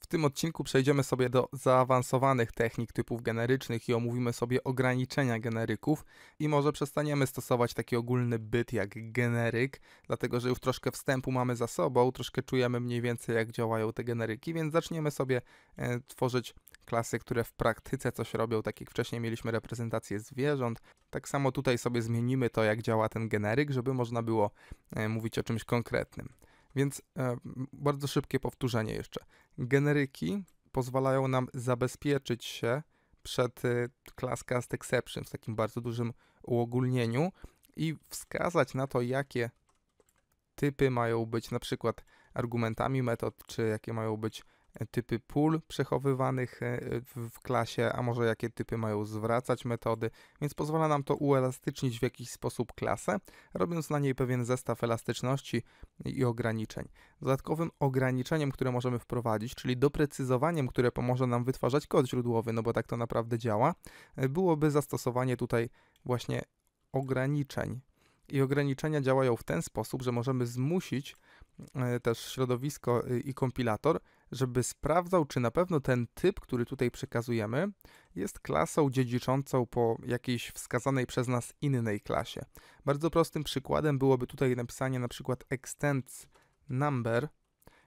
W tym odcinku przejdziemy sobie do zaawansowanych technik typów generycznych i omówimy sobie ograniczenia generyków i może przestaniemy stosować taki ogólny byt jak generyk, dlatego że już troszkę wstępu mamy za sobą, troszkę czujemy mniej więcej jak działają te generyki, więc zaczniemy sobie e, tworzyć klasy, które w praktyce coś robią, tak jak wcześniej mieliśmy reprezentację zwierząt. Tak samo tutaj sobie zmienimy to, jak działa ten generyk, żeby można było e, mówić o czymś konkretnym. Więc e, bardzo szybkie powtórzenie jeszcze. Generyki pozwalają nam zabezpieczyć się przed e, class cast exception w takim bardzo dużym uogólnieniu i wskazać na to, jakie typy mają być na przykład argumentami metod, czy jakie mają być typy pól przechowywanych e, w klasie, a może jakie typy mają zwracać metody, więc pozwala nam to uelastycznić w jakiś sposób klasę, robiąc na niej pewien zestaw elastyczności i ograniczeń. Dodatkowym ograniczeniem, które możemy wprowadzić, czyli doprecyzowaniem, które pomoże nam wytwarzać kod źródłowy, no bo tak to naprawdę działa, e, byłoby zastosowanie tutaj właśnie ograniczeń. I ograniczenia działają w ten sposób, że możemy zmusić e, też środowisko i kompilator żeby sprawdzał, czy na pewno ten typ, który tutaj przekazujemy, jest klasą dziedziczącą po jakiejś wskazanej przez nas innej klasie. Bardzo prostym przykładem byłoby tutaj napisanie na przykład extends number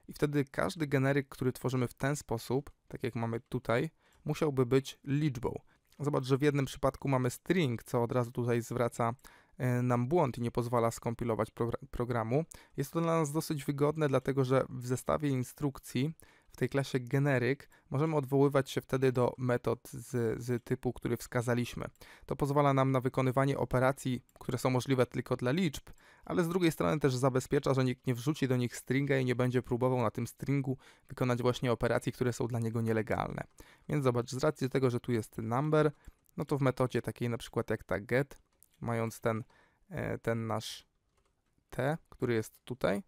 i wtedy każdy generyk, który tworzymy w ten sposób, tak jak mamy tutaj, musiałby być liczbą. Zobacz, że w jednym przypadku mamy string, co od razu tutaj zwraca E, nam błąd i nie pozwala skompilować programu. Jest to dla nas dosyć wygodne, dlatego że w zestawie instrukcji w tej klasie Generic możemy odwoływać się wtedy do metod z, z, typu, który wskazaliśmy. To pozwala nam na wykonywanie operacji, które są możliwe tylko dla liczb, ale z drugiej strony też zabezpiecza, że nikt nie wrzuci do nich stringa i nie będzie próbował na tym stringu wykonać właśnie operacji, które są dla niego nielegalne. Więc zobacz, z racji tego, że tu jest number, no to w metodzie takiej na przykład jak ta get, mając ten, e, ten nasz T, który jest tutaj.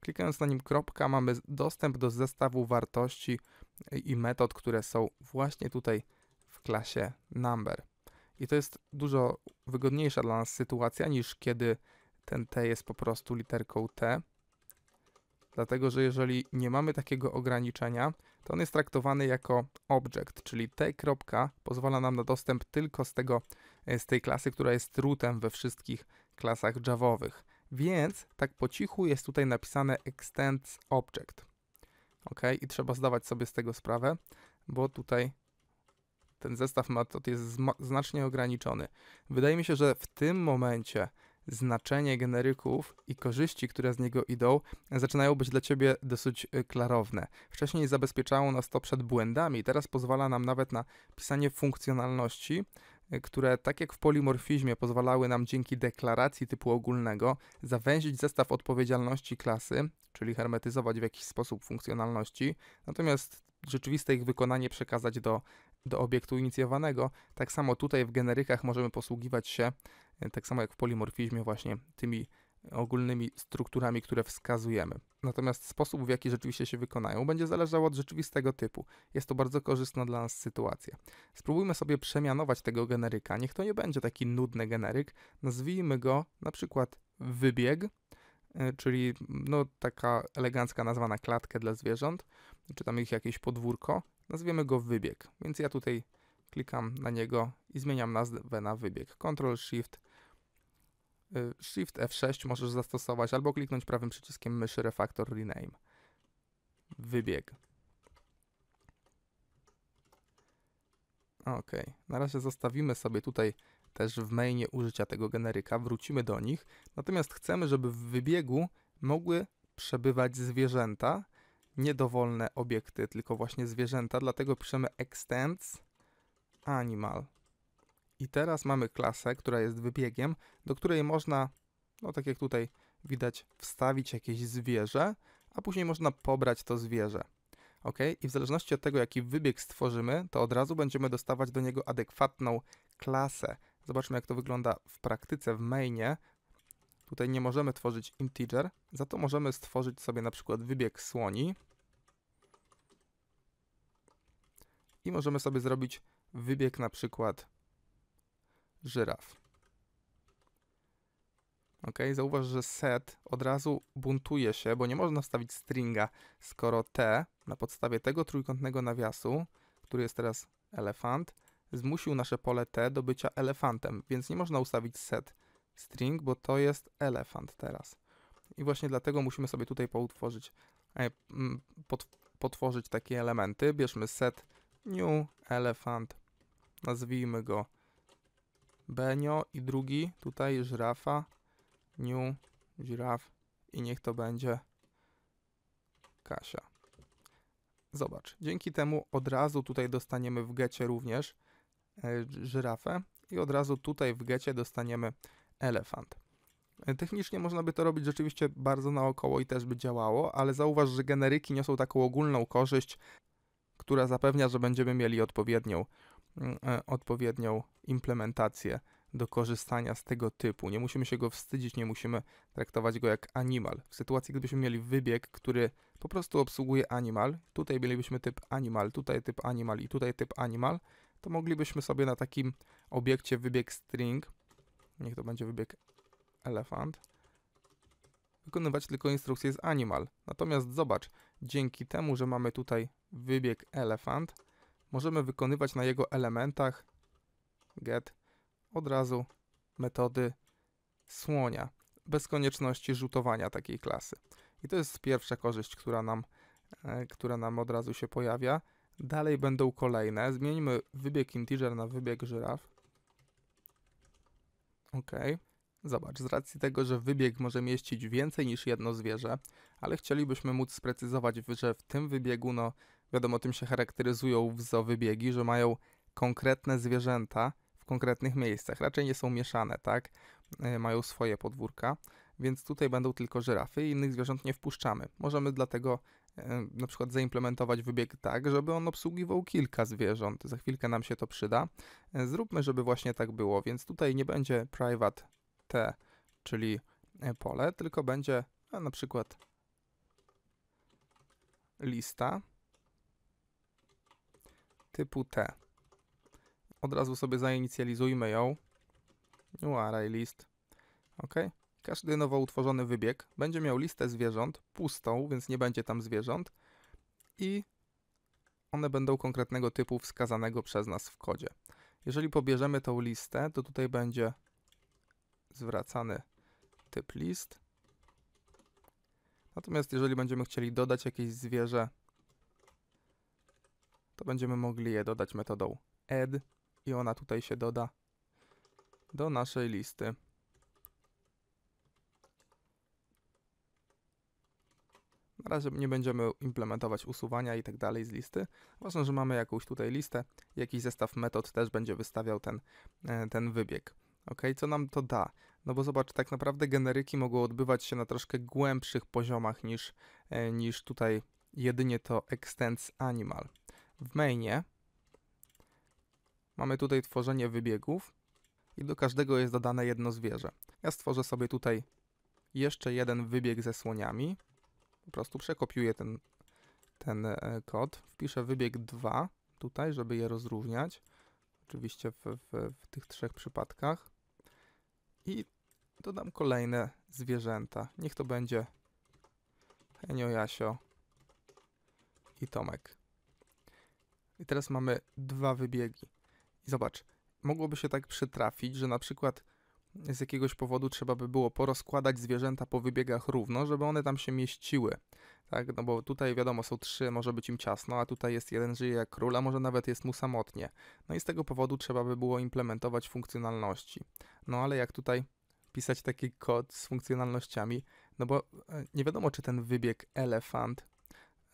Klikając na nim kropka mamy dostęp do zestawu wartości e, i metod, które są właśnie tutaj w klasie number. I to jest dużo wygodniejsza dla nas sytuacja niż kiedy ten T jest po prostu literką T. Dlatego, że jeżeli nie mamy takiego ograniczenia, to on jest traktowany jako object, czyli T. Kropka pozwala nam na dostęp tylko z tego E, z tej klasy, która jest rootem we wszystkich klasach javowych. Więc tak po cichu jest tutaj napisane extends object. Ok, i trzeba zdawać sobie z tego sprawę, bo tutaj ten zestaw metod jest znacznie ograniczony. Wydaje mi się, że w tym momencie znaczenie generyków i korzyści, które z niego idą, zaczynają być dla Ciebie dosyć e, klarowne. Wcześniej zabezpieczało nas to przed błędami, teraz pozwala nam nawet na pisanie funkcjonalności, które tak jak w polimorfizmie pozwalały nam dzięki deklaracji typu ogólnego zawęzić zestaw odpowiedzialności klasy, czyli hermetyzować w jakiś sposób funkcjonalności, natomiast rzeczywiste ich wykonanie przekazać do, do obiektu inicjowanego. Tak samo tutaj w generykach możemy posługiwać się, e, tak samo jak w polimorfizmie właśnie tymi ogólnymi strukturami, które wskazujemy. Natomiast sposób, w jaki rzeczywiście się wykonają, będzie zależał od rzeczywistego typu. Jest to bardzo korzystna dla nas sytuacja. Spróbujmy sobie przemianować tego generyka. Niech to nie będzie taki nudny generyk. Nazwijmy go na przykład wybieg, e, czyli mm, no, taka elegancka nazwa na klatkę dla zwierząt, czy tam ich jakieś podwórko. Nazwiemy go wybieg. Więc ja tutaj klikam na niego i zmieniam nazwę na wybieg. Ctrl Shift Shift F6 możesz zastosować albo kliknąć prawym przyciskiem myszy Refactor Rename. Wybieg. Ok, na razie zostawimy sobie tutaj też w mainie użycia tego generyka, wrócimy do nich. Natomiast chcemy, żeby w wybiegu mogły przebywać zwierzęta, niedowolne obiekty, tylko właśnie zwierzęta, dlatego piszemy extends animal. I teraz mamy klasę, która jest wybiegiem, do której można, no tak jak tutaj widać, wstawić jakieś zwierzę, a później można pobrać to zwierzę. Ok, i w zależności od tego, jaki wybieg stworzymy, to od razu będziemy dostawać do niego adekwatną klasę. Zobaczmy, jak to wygląda w praktyce w mainie. Tutaj nie możemy tworzyć integer, za to możemy stworzyć sobie na przykład wybieg słoni. I możemy sobie zrobić wybieg na przykład żyraf. Ok, zauważ, że set od razu buntuje się, bo nie można wstawić stringa, skoro T na podstawie tego trójkątnego nawiasu, który jest teraz elefant, zmusił nasze pole T do bycia elefantem, więc nie można ustawić set string, bo to jest elefant teraz. I właśnie dlatego musimy sobie tutaj poutworzyć, e, pot, potworzyć takie elementy. Bierzmy set new elephant, nazwijmy go Benio i drugi tutaj żrafa, new, żraf i niech to będzie Kasia. Zobacz, dzięki temu od razu tutaj dostaniemy w getcie również e, żrafę i od razu tutaj w getcie dostaniemy elefant. E, technicznie można by to robić rzeczywiście bardzo naokoło i też by działało, ale zauważ, że generyki niosą taką ogólną korzyść, która zapewnia, że będziemy mieli odpowiednią Mm, e, odpowiednią implementację do korzystania z tego typu. Nie musimy się go wstydzić, nie musimy traktować go jak animal. W sytuacji, gdybyśmy mieli wybieg, który po prostu obsługuje animal, tutaj mielibyśmy typ animal, tutaj typ animal i tutaj typ animal, to moglibyśmy sobie na takim obiekcie wybieg string, niech to będzie wybieg elefant, wykonywać tylko instrukcję z animal. Natomiast zobacz, dzięki temu, że mamy tutaj wybieg elefant, możemy wykonywać na jego elementach get od razu metody słonia, bez konieczności rzutowania takiej klasy. I to jest pierwsza korzyść, która nam, e, która nam od razu się pojawia. Dalej będą kolejne. Zmieńmy wybieg integer na wybieg żyraf. Ok. Zobacz, z racji tego, że wybieg może mieścić więcej niż jedno zwierzę, ale chcielibyśmy móc sprecyzować, że w tym wybiegu no, wiadomo, tym się charakteryzują wybiegi, że mają konkretne zwierzęta w konkretnych miejscach. Raczej nie są mieszane, tak? E, mają swoje podwórka, więc tutaj będą tylko żyrafy i innych zwierząt nie wpuszczamy. Możemy dlatego e, na przykład zaimplementować wybieg tak, żeby on obsługiwał kilka zwierząt. Za chwilkę nam się to przyda. E, zróbmy, żeby właśnie tak było, więc tutaj nie będzie private t, czyli pole, tylko będzie na przykład lista typu T. Od razu sobie zainicjalizujmy ją. ArrayList. list. OK. Każdy nowo utworzony wybieg będzie miał listę zwierząt, pustą, więc nie będzie tam zwierząt. I one będą konkretnego typu wskazanego przez nas w kodzie. Jeżeli pobierzemy tą listę, to tutaj będzie zwracany typ list. Natomiast jeżeli będziemy chcieli dodać jakieś zwierzę to będziemy mogli je dodać metodą add i ona tutaj się doda do naszej listy. Na razie nie będziemy implementować usuwania i tak dalej z listy. Ważne, że mamy jakąś tutaj listę, jakiś zestaw metod też będzie wystawiał ten, e, ten wybieg. Ok, co nam to da? No bo zobacz, tak naprawdę generyki mogą odbywać się na troszkę głębszych poziomach niż, e, niż tutaj jedynie to extends animal w mainie mamy tutaj tworzenie wybiegów i do każdego jest dodane jedno zwierzę. Ja stworzę sobie tutaj jeszcze jeden wybieg ze słoniami. Po prostu przekopiuję ten, ten e, kod, wpiszę wybieg 2 tutaj, żeby je rozróżniać. Oczywiście w, w, w tych trzech przypadkach. I dodam kolejne zwierzęta. Niech to będzie Henio, Jasio i Tomek. I teraz mamy dwa wybiegi. I zobacz, mogłoby się tak przytrafić, że na przykład z jakiegoś powodu trzeba by było porozkładać zwierzęta po wybiegach równo, żeby one tam się mieściły. Tak, no bo tutaj wiadomo, są trzy, może być im ciasno, a tutaj jest jeden żyje jak króla, może nawet jest mu samotnie. No i z tego powodu trzeba by było implementować funkcjonalności. No ale jak tutaj pisać taki kod z funkcjonalnościami, no bo e, nie wiadomo, czy ten wybieg elefant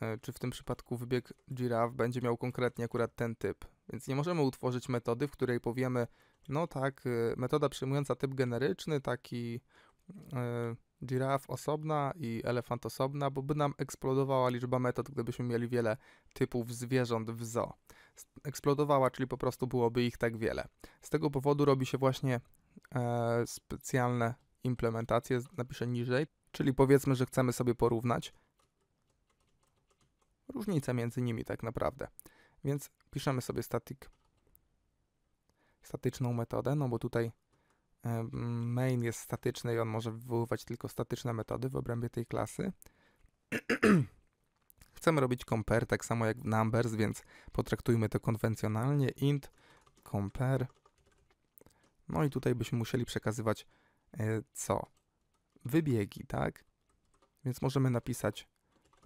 E, czy w tym przypadku wybieg giraf będzie miał konkretnie akurat ten typ. Więc nie możemy utworzyć metody, w której powiemy, no tak, e, metoda przyjmująca typ generyczny, taki e, giraf osobna i elefant osobna, bo by nam eksplodowała liczba metod, gdybyśmy mieli wiele typów zwierząt w zoo. Eksplodowała, czyli po prostu byłoby ich tak wiele. Z tego powodu robi się właśnie specjalne implementacje, napiszę niżej, czyli powiedzmy, że chcemy sobie porównać różnica między nimi tak naprawdę. Więc piszemy sobie static, statyczną metodę, no bo tutaj main jest statyczny i on może wywoływać tylko statyczne metody w obrębie tej klasy. Chcemy robić compare tak samo jak w numbers, więc potraktujmy to konwencjonalnie int compare. No i tutaj byśmy musieli przekazywać e, co? Wybiegi, tak? Więc możemy napisać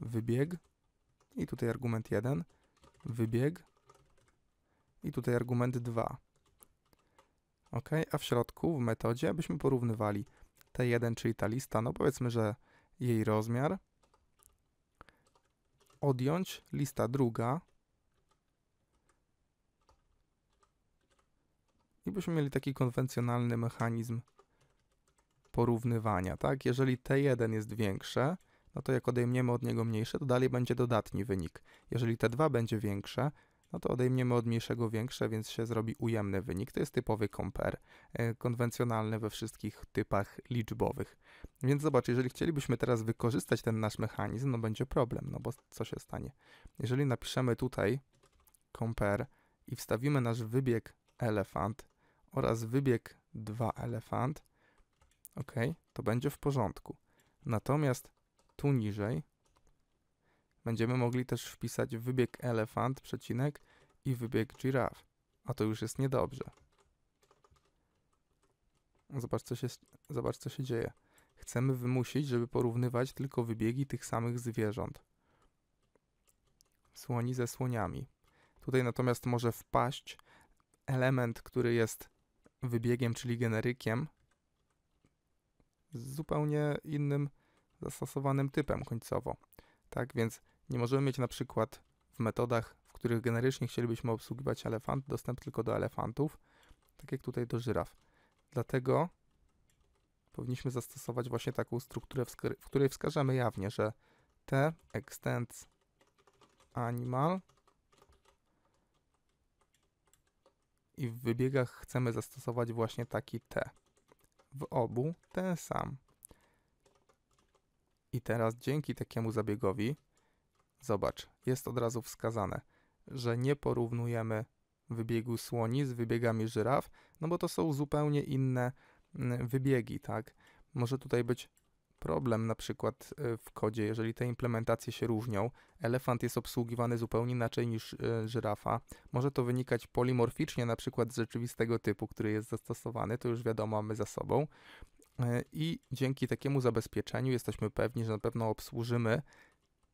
wybieg i tutaj argument 1, wybieg. I tutaj argument 2. Ok, a w środku, w metodzie, byśmy porównywali T1, czyli ta lista, no powiedzmy, że jej rozmiar, odjąć lista druga i byśmy mieli taki konwencjonalny mechanizm porównywania, tak? Jeżeli T1 jest większe, no to jak odejmiemy od niego mniejsze, to dalej będzie dodatni wynik. Jeżeli te dwa będzie większe, no to odejmiemy od mniejszego większe, więc się zrobi ujemny wynik. To jest typowy compare, konwencjonalny we wszystkich typach liczbowych. Więc zobacz, jeżeli chcielibyśmy teraz wykorzystać ten nasz mechanizm, no będzie problem, no bo co się stanie? Jeżeli napiszemy tutaj compare i wstawimy nasz wybieg elefant oraz wybieg 2 elefant, ok, to będzie w porządku. Natomiast tu niżej będziemy mogli też wpisać wybieg elefant, przecinek i wybieg giraf, a to już jest niedobrze. Zobacz co, się, zobacz, co się dzieje. Chcemy wymusić, żeby porównywać tylko wybiegi tych samych zwierząt. Słoni ze słoniami. Tutaj natomiast może wpaść element, który jest wybiegiem, czyli generykiem, z zupełnie innym zastosowanym typem końcowo. Tak więc nie możemy mieć na przykład w metodach, w których generycznie chcielibyśmy obsługiwać elefant, dostęp tylko do elefantów, tak jak tutaj do żyraf. Dlatego powinniśmy zastosować właśnie taką strukturę, w której wskażemy jawnie, że T extends animal i w wybiegach chcemy zastosować właśnie taki T. W obu ten sam. I teraz dzięki takiemu zabiegowi, zobacz, jest od razu wskazane, że nie porównujemy wybiegu słoni z wybiegami żyraf, no bo to są zupełnie inne mm, wybiegi, tak? Może tutaj być problem na przykład e, w kodzie, jeżeli te implementacje się różnią. Elefant jest obsługiwany zupełnie inaczej niż e, żyrafa. Może to wynikać polimorficznie na przykład z rzeczywistego typu, który jest zastosowany, to już wiadomo mamy za sobą. E, i dzięki takiemu zabezpieczeniu jesteśmy pewni, że na pewno obsłużymy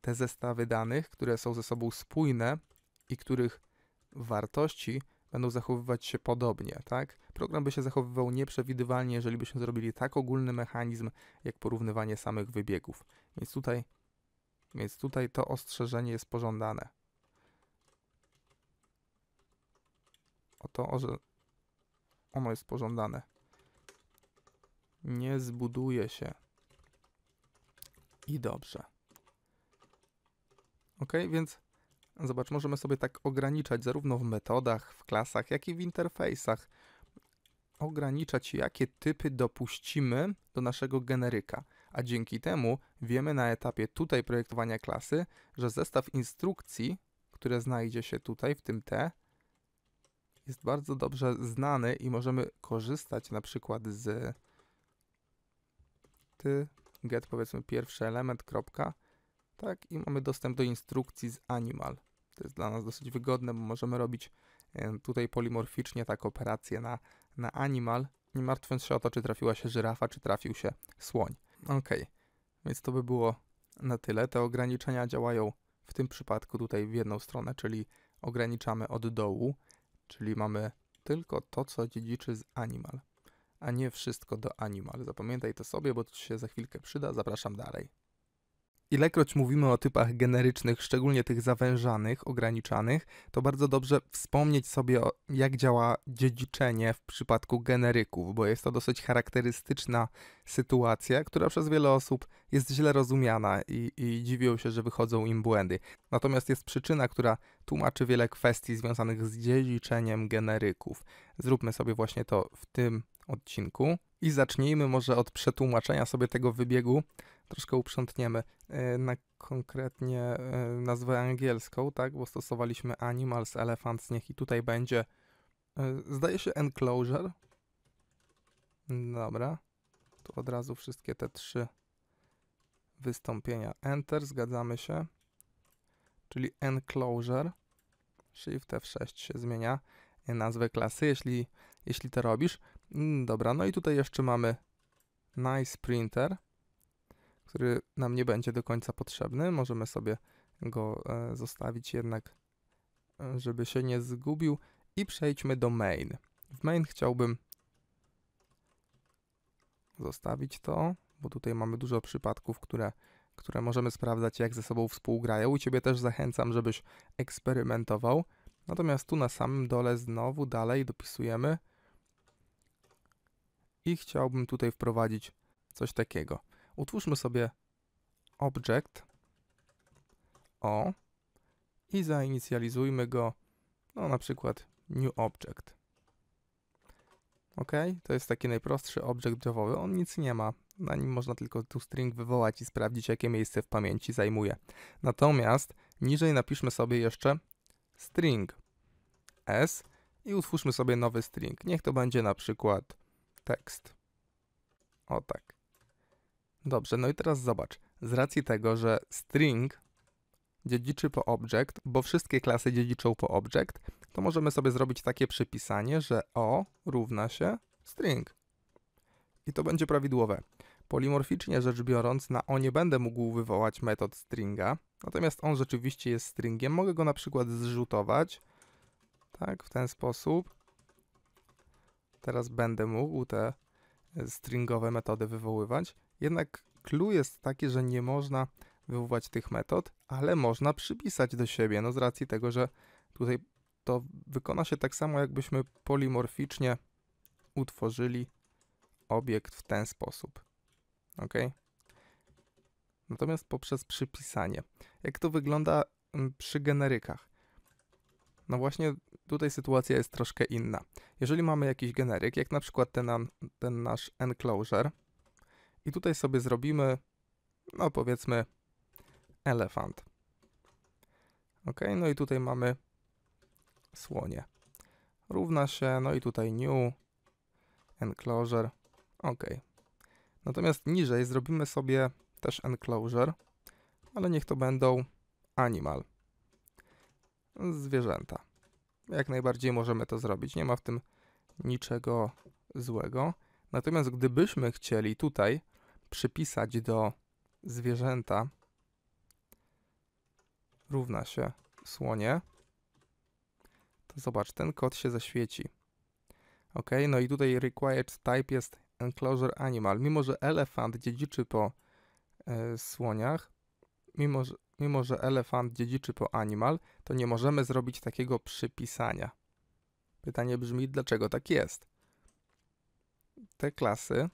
te zestawy danych, które są ze sobą spójne i których wartości będą zachowywać się podobnie, tak? Program by się zachowywał nieprzewidywalnie, jeżeli byśmy zrobili tak ogólny mechanizm, jak porównywanie samych wybiegów. Więc tutaj, więc tutaj to ostrzeżenie jest pożądane. Oto, że ono jest pożądane nie zbuduje się. I dobrze. Ok, więc zobacz, możemy sobie tak ograniczać zarówno w metodach, w klasach, jak i w interfejsach. Ograniczać, jakie typy dopuścimy do naszego generyka. A dzięki temu wiemy na etapie tutaj projektowania klasy, że zestaw instrukcji, które znajdzie się tutaj w tym T, jest bardzo dobrze znany i możemy korzystać na przykład z ty get powiedzmy pierwszy element, kropka, tak, i mamy dostęp do instrukcji z animal. To jest dla nas dosyć wygodne, bo możemy robić e, tutaj polimorficznie tak operację na, na animal, nie martwiąc się o to, czy trafiła się żyrafa, czy trafił się słoń. Ok, więc to by było na tyle. Te ograniczenia działają w tym przypadku tutaj w jedną stronę, czyli ograniczamy od dołu, czyli mamy tylko to, co dziedziczy z animal a nie wszystko do animal. Zapamiętaj to sobie, bo to się za chwilkę przyda. Zapraszam dalej. Ilekroć mówimy o typach generycznych, szczególnie tych zawężanych, ograniczanych, to bardzo dobrze wspomnieć sobie, o, jak działa dziedziczenie w przypadku generyków, bo jest to dosyć charakterystyczna sytuacja, która przez wiele osób jest źle rozumiana i, i dziwią się, że wychodzą im błędy. Natomiast jest przyczyna, która tłumaczy wiele kwestii związanych z dziedziczeniem generyków. Zróbmy sobie właśnie to w tym odcinku. I zacznijmy może od przetłumaczenia sobie tego wybiegu troszkę uprzątniemy e, na konkretnie e, nazwę angielską, tak, bo stosowaliśmy animals, elephants, niech i tutaj będzie, e, zdaje się enclosure. Dobra, tu od razu wszystkie te trzy wystąpienia. Enter, zgadzamy się, czyli enclosure. Shift F6 się zmienia nazwę klasy, jeśli, jeśli to robisz. Mm, dobra, no i tutaj jeszcze mamy nice printer który nam nie będzie do końca potrzebny. Możemy sobie go e, zostawić jednak, e, żeby się nie zgubił. I przejdźmy do main. W main chciałbym zostawić to, bo tutaj mamy dużo przypadków, które, które możemy sprawdzać, jak ze sobą współgrają. I Ciebie też zachęcam, żebyś eksperymentował. Natomiast tu na samym dole znowu dalej dopisujemy i chciałbym tutaj wprowadzić coś takiego utwórzmy sobie object o i zainicjalizujmy go, no na przykład new object. Ok, to jest taki najprostszy object javowy, on nic nie ma, na nim można tylko tu string wywołać i sprawdzić, jakie miejsce w pamięci zajmuje. Natomiast niżej napiszmy sobie jeszcze string s i utwórzmy sobie nowy string. Niech to będzie na przykład tekst. O tak. Dobrze, no i teraz zobacz. Z racji tego, że string dziedziczy po object, bo wszystkie klasy dziedziczą po object, to możemy sobie zrobić takie przypisanie, że o równa się string. I to będzie prawidłowe. Polimorficznie rzecz biorąc, na o nie będę mógł wywołać metod stringa, natomiast on rzeczywiście jest stringiem. Mogę go na przykład zrzutować, tak, w ten sposób. Teraz będę mógł te stringowe metody wywoływać. Jednak clue jest taki, że nie można wywołać tych metod, ale można przypisać do siebie, no z racji tego, że tutaj to wykona się tak samo, jakbyśmy polimorficznie utworzyli obiekt w ten sposób. Ok? Natomiast poprzez przypisanie. Jak to wygląda mm, przy generykach? No właśnie tutaj sytuacja jest troszkę inna. Jeżeli mamy jakiś generyk, jak na przykład ten, ten nasz enclosure, i tutaj sobie zrobimy, no powiedzmy, elefant. Ok, no i tutaj mamy słonie. Równa się, no i tutaj new, enclosure, ok. Natomiast niżej zrobimy sobie też enclosure, ale niech to będą animal, zwierzęta. Jak najbardziej możemy to zrobić, nie ma w tym niczego złego. Natomiast gdybyśmy chcieli tutaj przypisać do zwierzęta równa się słonie, to zobacz, ten kod się zaświeci. Ok, no i tutaj required type jest enclosure animal. Mimo, że elefant dziedziczy po y, słoniach, mimo że, mimo, że elefant dziedziczy po animal, to nie możemy zrobić takiego przypisania. Pytanie brzmi, dlaczego tak jest? Te klasy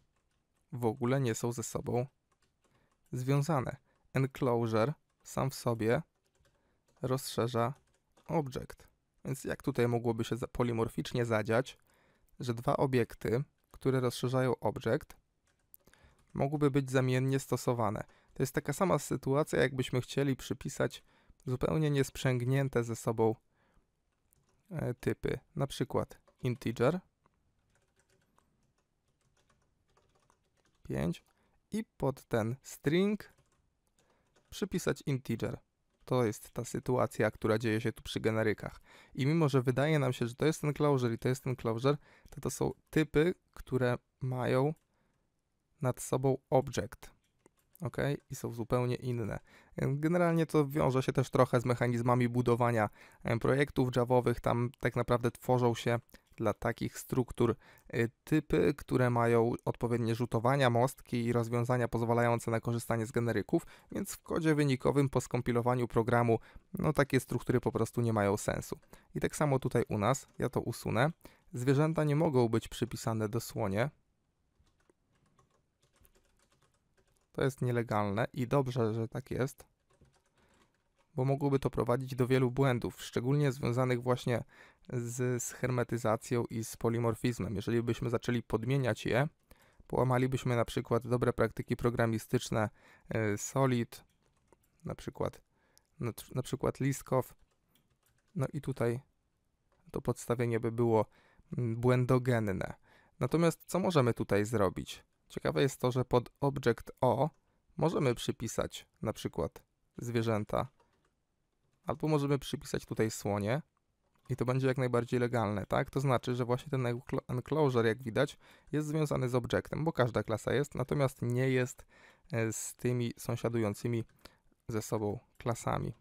w ogóle nie są ze sobą związane. Enclosure sam w sobie rozszerza obiekt. Więc jak tutaj mogłoby się polimorficznie zadziać, że dwa obiekty, które rozszerzają obiekt, mogłyby być zamiennie stosowane. To jest taka sama sytuacja, jakbyśmy chcieli przypisać zupełnie niesprzęgnięte ze sobą e, typy, na przykład integer 5 i pod ten string przypisać integer. To jest ta sytuacja, która dzieje się tu przy generykach. I mimo, że wydaje nam się, że to jest ten closure i to jest ten closure, to to są typy, które mają nad sobą object. Ok? I są zupełnie inne. Generalnie to wiąże się też trochę z mechanizmami budowania projektów javowych. Tam tak naprawdę tworzą się dla takich struktur y, typy, które mają odpowiednie rzutowania, mostki i rozwiązania pozwalające na korzystanie z generyków, więc w kodzie wynikowym po skompilowaniu programu no takie struktury po prostu nie mają sensu. I tak samo tutaj u nas, ja to usunę, zwierzęta nie mogą być przypisane do słonie, To jest nielegalne i dobrze, że tak jest, bo mogłoby to prowadzić do wielu błędów, szczególnie związanych właśnie z, schematyzacją i z polimorfizmem. Jeżeli byśmy zaczęli podmieniać je, połamalibyśmy na przykład dobre praktyki programistyczne e, Solid, na przykład, na, na przykład Liskow. No i tutaj to podstawienie by było mm, błędogenne. Natomiast co możemy tutaj zrobić? Ciekawe jest to, że pod Object O możemy przypisać na przykład zwierzęta, albo możemy przypisać tutaj słonie, i to będzie jak najbardziej legalne, tak? To znaczy, że właśnie ten enclosure, jak widać, jest związany z obiektem, bo każda klasa jest, natomiast nie jest e, z tymi sąsiadującymi ze sobą klasami.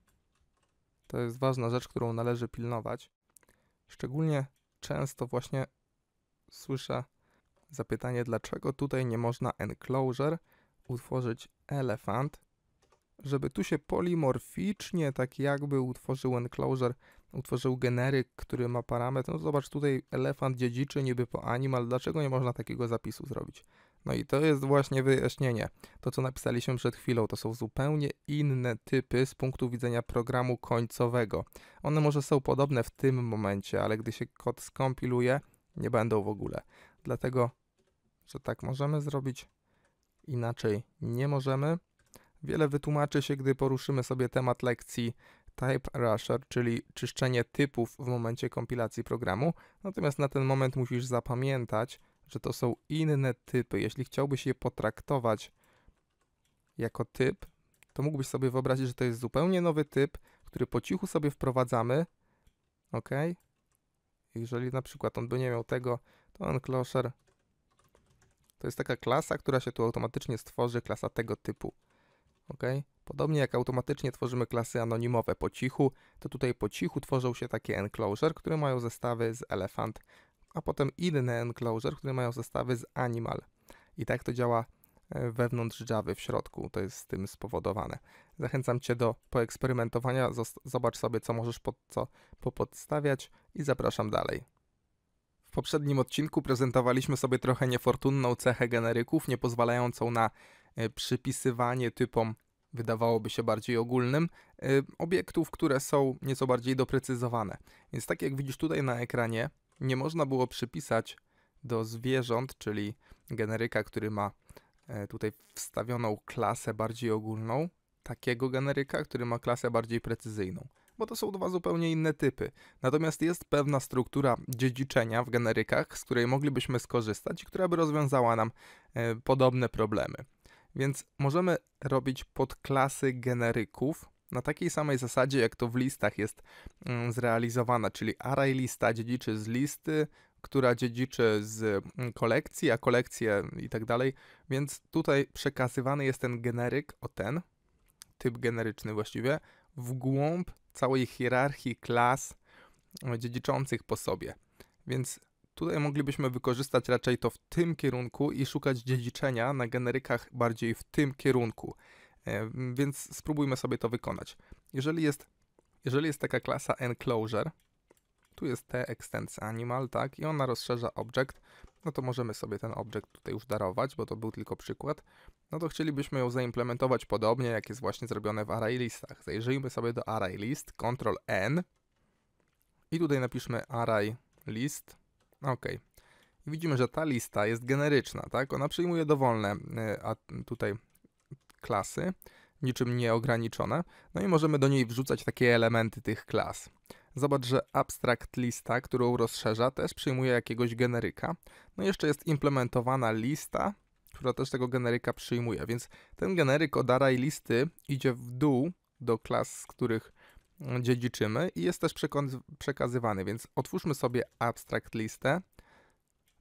To jest ważna rzecz, którą należy pilnować. Szczególnie często właśnie słyszę zapytanie, dlaczego tutaj nie można enclosure utworzyć elefant, żeby tu się polimorficznie tak jakby utworzył enclosure utworzył generyk, który ma parametr, no zobacz tutaj elefant dziedziczy niby po animal. dlaczego nie można takiego zapisu zrobić? No i to jest właśnie wyjaśnienie. To, co napisaliśmy przed chwilą, to są zupełnie inne typy z punktu widzenia programu końcowego. One może są podobne w tym momencie, ale gdy się kod skompiluje, nie będą w ogóle. Dlatego, że tak możemy zrobić, inaczej nie możemy. Wiele wytłumaczy się, gdy poruszymy sobie temat lekcji Type Rusher, czyli czyszczenie typów w momencie kompilacji programu. Natomiast na ten moment musisz zapamiętać, że to są inne typy. Jeśli chciałbyś je potraktować jako typ, to mógłbyś sobie wyobrazić, że to jest zupełnie nowy typ, który po cichu sobie wprowadzamy. Ok? Jeżeli na przykład on by nie miał tego, to enclosure to jest taka klasa, która się tu automatycznie stworzy, klasa tego typu. Ok? Podobnie jak automatycznie tworzymy klasy anonimowe po cichu, to tutaj po cichu tworzą się takie enclosure, które mają zestawy z elefant, a potem inne enclosure, które mają zestawy z animal. I tak to działa e, wewnątrz Java w środku, to jest z tym spowodowane. Zachęcam Cię do poeksperymentowania, zobacz sobie co możesz pod co popodstawiać i zapraszam dalej. W poprzednim odcinku prezentowaliśmy sobie trochę niefortunną cechę generyków, nie pozwalającą na e, przypisywanie typom wydawałoby się bardziej ogólnym, y, obiektów, które są nieco bardziej doprecyzowane. Więc tak jak widzisz tutaj na ekranie, nie można było przypisać do zwierząt, czyli generyka, który ma e, tutaj wstawioną klasę bardziej ogólną, takiego generyka, który ma klasę bardziej precyzyjną, bo to są dwa zupełnie inne typy. Natomiast jest pewna struktura dziedziczenia w generykach, z której moglibyśmy skorzystać, która by rozwiązała nam e, podobne problemy. Więc możemy robić podklasy generyków na takiej samej zasadzie, jak to w listach jest mm, zrealizowana, czyli array lista dziedziczy z listy, która dziedziczy z mm, kolekcji, a kolekcje i tak dalej. Więc tutaj przekazywany jest ten generyk, o ten, typ generyczny właściwie, w głąb całej hierarchii klas mm, dziedziczących po sobie. Więc Tutaj moglibyśmy wykorzystać raczej to w tym kierunku i szukać dziedziczenia na generykach bardziej w tym kierunku. E, więc spróbujmy sobie to wykonać. Jeżeli jest, jeżeli jest taka klasa enclosure, tu jest te extends animal, tak, i ona rozszerza object, no to możemy sobie ten object tutaj już darować, bo to był tylko przykład. No to chcielibyśmy ją zaimplementować podobnie, jak jest właśnie zrobione w ArrayListach. Zajrzyjmy sobie do ArrayList, Ctrl+N Ctrl N i tutaj napiszmy ArrayList. list OK. Widzimy, że ta lista jest generyczna, tak? Ona przyjmuje dowolne e, a tutaj klasy, niczym nieograniczone. No i możemy do niej wrzucać takie elementy tych klas. Zobacz, że abstract lista, którą rozszerza, też przyjmuje jakiegoś generyka. No i jeszcze jest implementowana lista, która też tego generyka przyjmuje, więc ten generyk od array listy idzie w dół do klas, z których dziedziczymy i jest też przekazywany, więc otwórzmy sobie abstract listę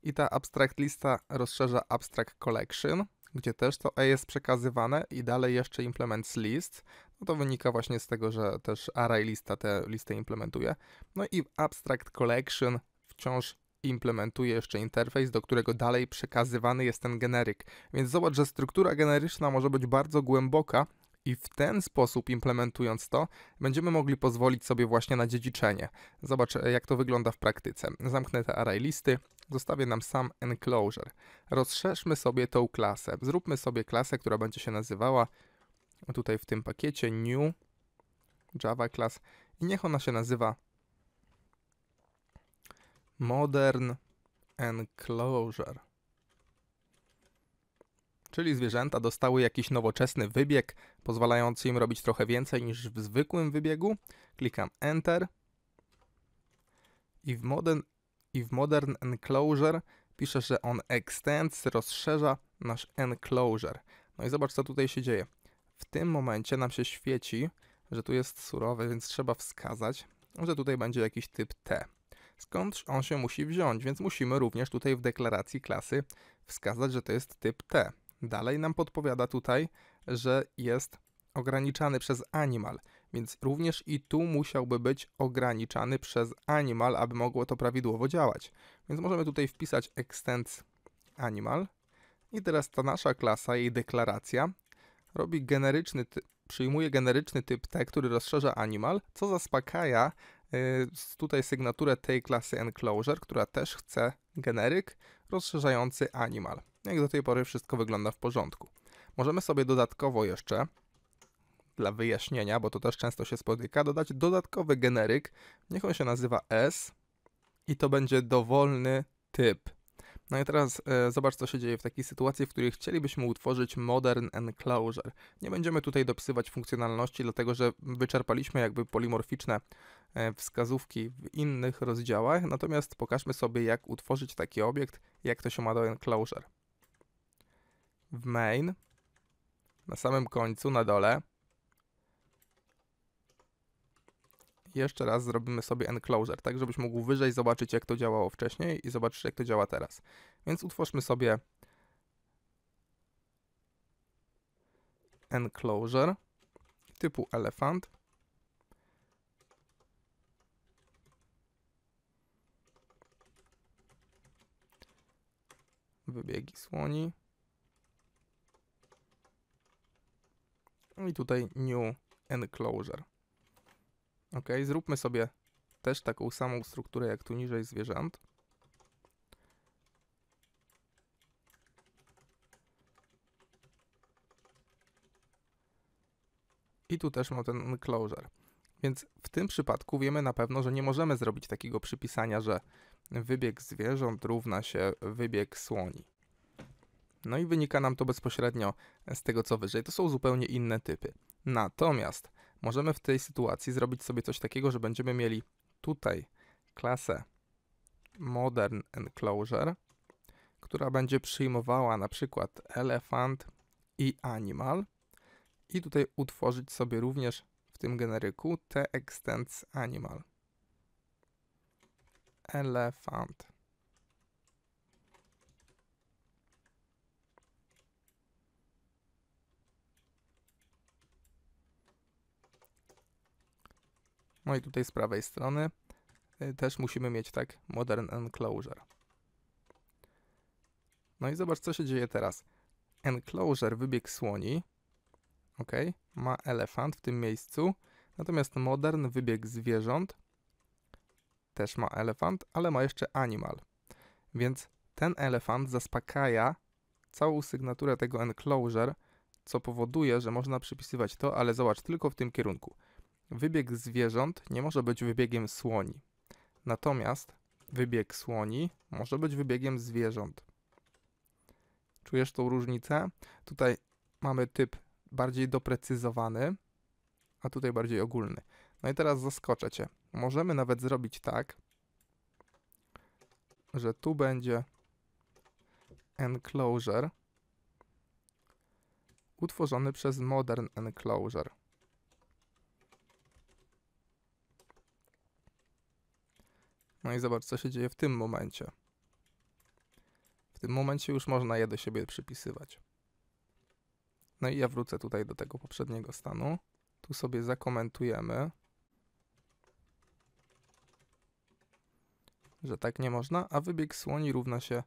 i ta abstract lista rozszerza abstract collection, gdzie też to E jest przekazywane i dalej jeszcze implements list. No to wynika właśnie z tego, że też array lista tę listę implementuje. No i abstract collection wciąż implementuje jeszcze interfejs, do którego dalej przekazywany jest ten generyk. Więc zobacz, że struktura generyczna może być bardzo głęboka i w ten sposób, implementując to, będziemy mogli pozwolić sobie właśnie na dziedziczenie. Zobacz, e, jak to wygląda w praktyce. Zamknę te array listy, zostawię nam sam enclosure. Rozszerzmy sobie tą klasę. Zróbmy sobie klasę, która będzie się nazywała tutaj w tym pakiecie new java class i niech ona się nazywa modern enclosure. Czyli zwierzęta dostały jakiś nowoczesny wybieg, pozwalający im robić trochę więcej niż w zwykłym wybiegu. Klikam Enter. I w Modern, i w modern Enclosure pisze, że on extends, rozszerza nasz enclosure. No i zobacz, co tutaj się dzieje. W tym momencie nam się świeci, że tu jest surowe, więc trzeba wskazać, że tutaj będzie jakiś typ T. Skąd on się musi wziąć, więc musimy również tutaj w deklaracji klasy wskazać, że to jest typ T. Dalej nam podpowiada tutaj, że jest ograniczany przez animal, więc również i tu musiałby być ograniczany przez animal, aby mogło to prawidłowo działać. Więc możemy tutaj wpisać extends animal i teraz ta nasza klasa, jej deklaracja robi generyczny typ, przyjmuje generyczny typ T, który rozszerza animal, co zaspokaja y, tutaj sygnaturę tej klasy enclosure, która też chce generyk, rozszerzający animal. Jak do tej pory wszystko wygląda w porządku. Możemy sobie dodatkowo jeszcze dla wyjaśnienia, bo to też często się spotyka, dodać dodatkowy generyk. Niech on się nazywa S i to będzie dowolny typ no i teraz e, zobacz, co się dzieje w takiej sytuacji, w której chcielibyśmy utworzyć modern enclosure. Nie będziemy tutaj dopisywać funkcjonalności, dlatego że wyczerpaliśmy jakby polimorficzne e, wskazówki w innych rozdziałach, natomiast pokażmy sobie, jak utworzyć taki obiekt, jak to się ma do enclosure. W main, na samym końcu, na dole, jeszcze raz zrobimy sobie enclosure, tak żebyś mógł wyżej zobaczyć jak to działało wcześniej i zobaczyć jak to działa teraz. Więc utwórzmy sobie enclosure typu elefant. Wybiegi słoni. I tutaj new enclosure. Ok, zróbmy sobie też taką samą strukturę jak tu niżej zwierząt. I tu też mam ten closure. Więc w tym przypadku wiemy na pewno, że nie możemy zrobić takiego przypisania, że wybieg zwierząt równa się wybieg słoni. No i wynika nam to bezpośrednio z tego co wyżej. To są zupełnie inne typy. Natomiast możemy w tej sytuacji zrobić sobie coś takiego, że będziemy mieli tutaj klasę modern enclosure, która będzie przyjmowała na przykład elefant i animal i tutaj utworzyć sobie również w tym generyku t extends animal. Elefant. No i tutaj z prawej strony y, też musimy mieć tak Modern Enclosure. No i zobacz, co się dzieje teraz. Enclosure wybieg słoni, ok, ma elefant w tym miejscu, natomiast Modern wybieg zwierząt też ma elefant, ale ma jeszcze animal. Więc ten elefant zaspokaja całą sygnaturę tego enclosure, co powoduje, że można przypisywać to, ale zobacz, tylko w tym kierunku. Wybieg zwierząt nie może być wybiegiem słoni. Natomiast wybieg słoni może być wybiegiem zwierząt. Czujesz tą różnicę? Tutaj mamy typ bardziej doprecyzowany, a tutaj bardziej ogólny. No i teraz zaskoczę Cię. Możemy nawet zrobić tak, że tu będzie enclosure utworzony przez modern enclosure. No i zobacz, co się dzieje w tym momencie. W tym momencie już można je do siebie przypisywać. No i ja wrócę tutaj do tego poprzedniego stanu. Tu sobie zakomentujemy, że tak nie można, a wybieg słoni równa się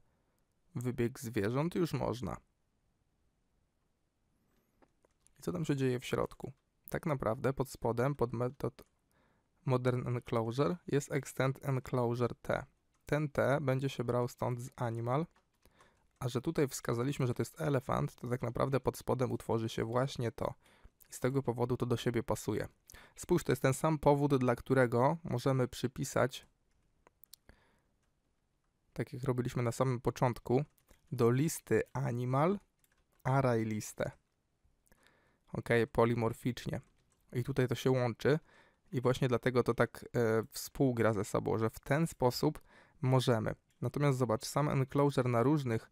wybieg zwierząt już można. I co tam się dzieje w środku? Tak naprawdę pod spodem, pod metod Modern Enclosure jest Extend Enclosure T. Ten T będzie się brał stąd z Animal, a że tutaj wskazaliśmy, że to jest elefant, to tak naprawdę pod spodem utworzy się właśnie to. I z tego powodu to do siebie pasuje. Spójrz, to jest ten sam powód, dla którego możemy przypisać, tak jak robiliśmy na samym początku, do listy animal array listę. Ok, polimorficznie. I tutaj to się łączy. I właśnie dlatego to tak e, współgra ze sobą, że w ten sposób możemy. Natomiast zobacz, sam enclosure na różnych,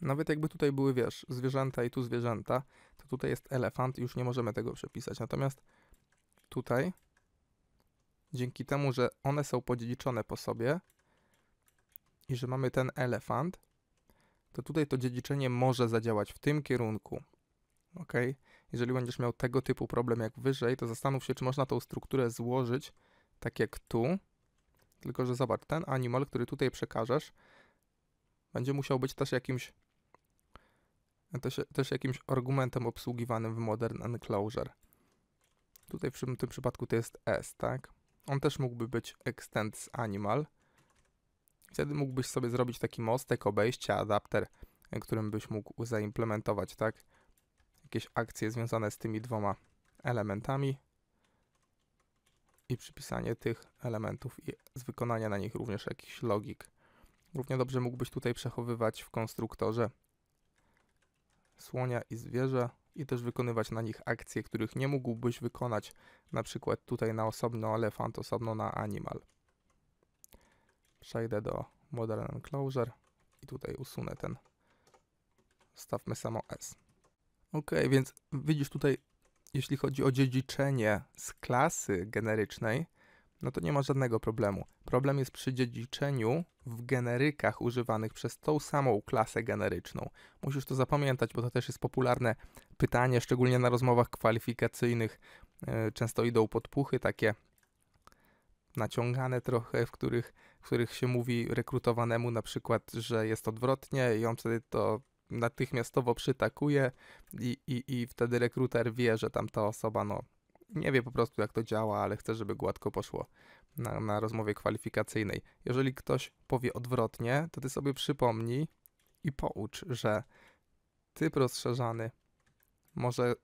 nawet jakby tutaj były, wiesz, zwierzęta i tu zwierzęta, to tutaj jest elefant, już nie możemy tego przepisać. Natomiast tutaj, dzięki temu, że one są podziedziczone po sobie i że mamy ten elefant, to tutaj to dziedziczenie może zadziałać w tym kierunku, ok, jeżeli będziesz miał tego typu problem jak wyżej, to zastanów się, czy można tą strukturę złożyć tak jak tu, tylko że zobacz, ten animal, który tutaj przekażesz, będzie musiał być też jakimś też, też jakimś argumentem obsługiwanym w Modern Enclosure. Tutaj w tym przypadku to jest s, tak? On też mógłby być extends animal. Wtedy mógłbyś sobie zrobić taki mostek, obejście, adapter, którym byś mógł zaimplementować, tak? jakieś akcje związane z tymi dwoma elementami i przypisanie tych elementów i z wykonania na nich również jakichś logik. Równie dobrze mógłbyś tutaj przechowywać w konstruktorze słonia i zwierzę i też wykonywać na nich akcje, których nie mógłbyś wykonać na przykład tutaj na osobno elefant, osobno na animal. Przejdę do Modern Enclosure i tutaj usunę ten, stawmy samo S. Okej, okay, więc widzisz tutaj, jeśli chodzi o dziedziczenie z klasy generycznej, no to nie ma żadnego problemu. Problem jest przy dziedziczeniu w generykach używanych przez tą samą klasę generyczną. Musisz to zapamiętać, bo to też jest popularne pytanie, szczególnie na rozmowach kwalifikacyjnych. E, często idą podpuchy takie naciągane trochę, w których, w których się mówi rekrutowanemu na przykład, że jest odwrotnie i on wtedy to natychmiastowo przytakuje i, i, i wtedy rekruter wie, że tam ta osoba no, nie wie po prostu jak to działa, ale chce, żeby gładko poszło na, na rozmowie kwalifikacyjnej. Jeżeli ktoś powie odwrotnie, to ty sobie przypomnij i poucz, że typ rozszerzany może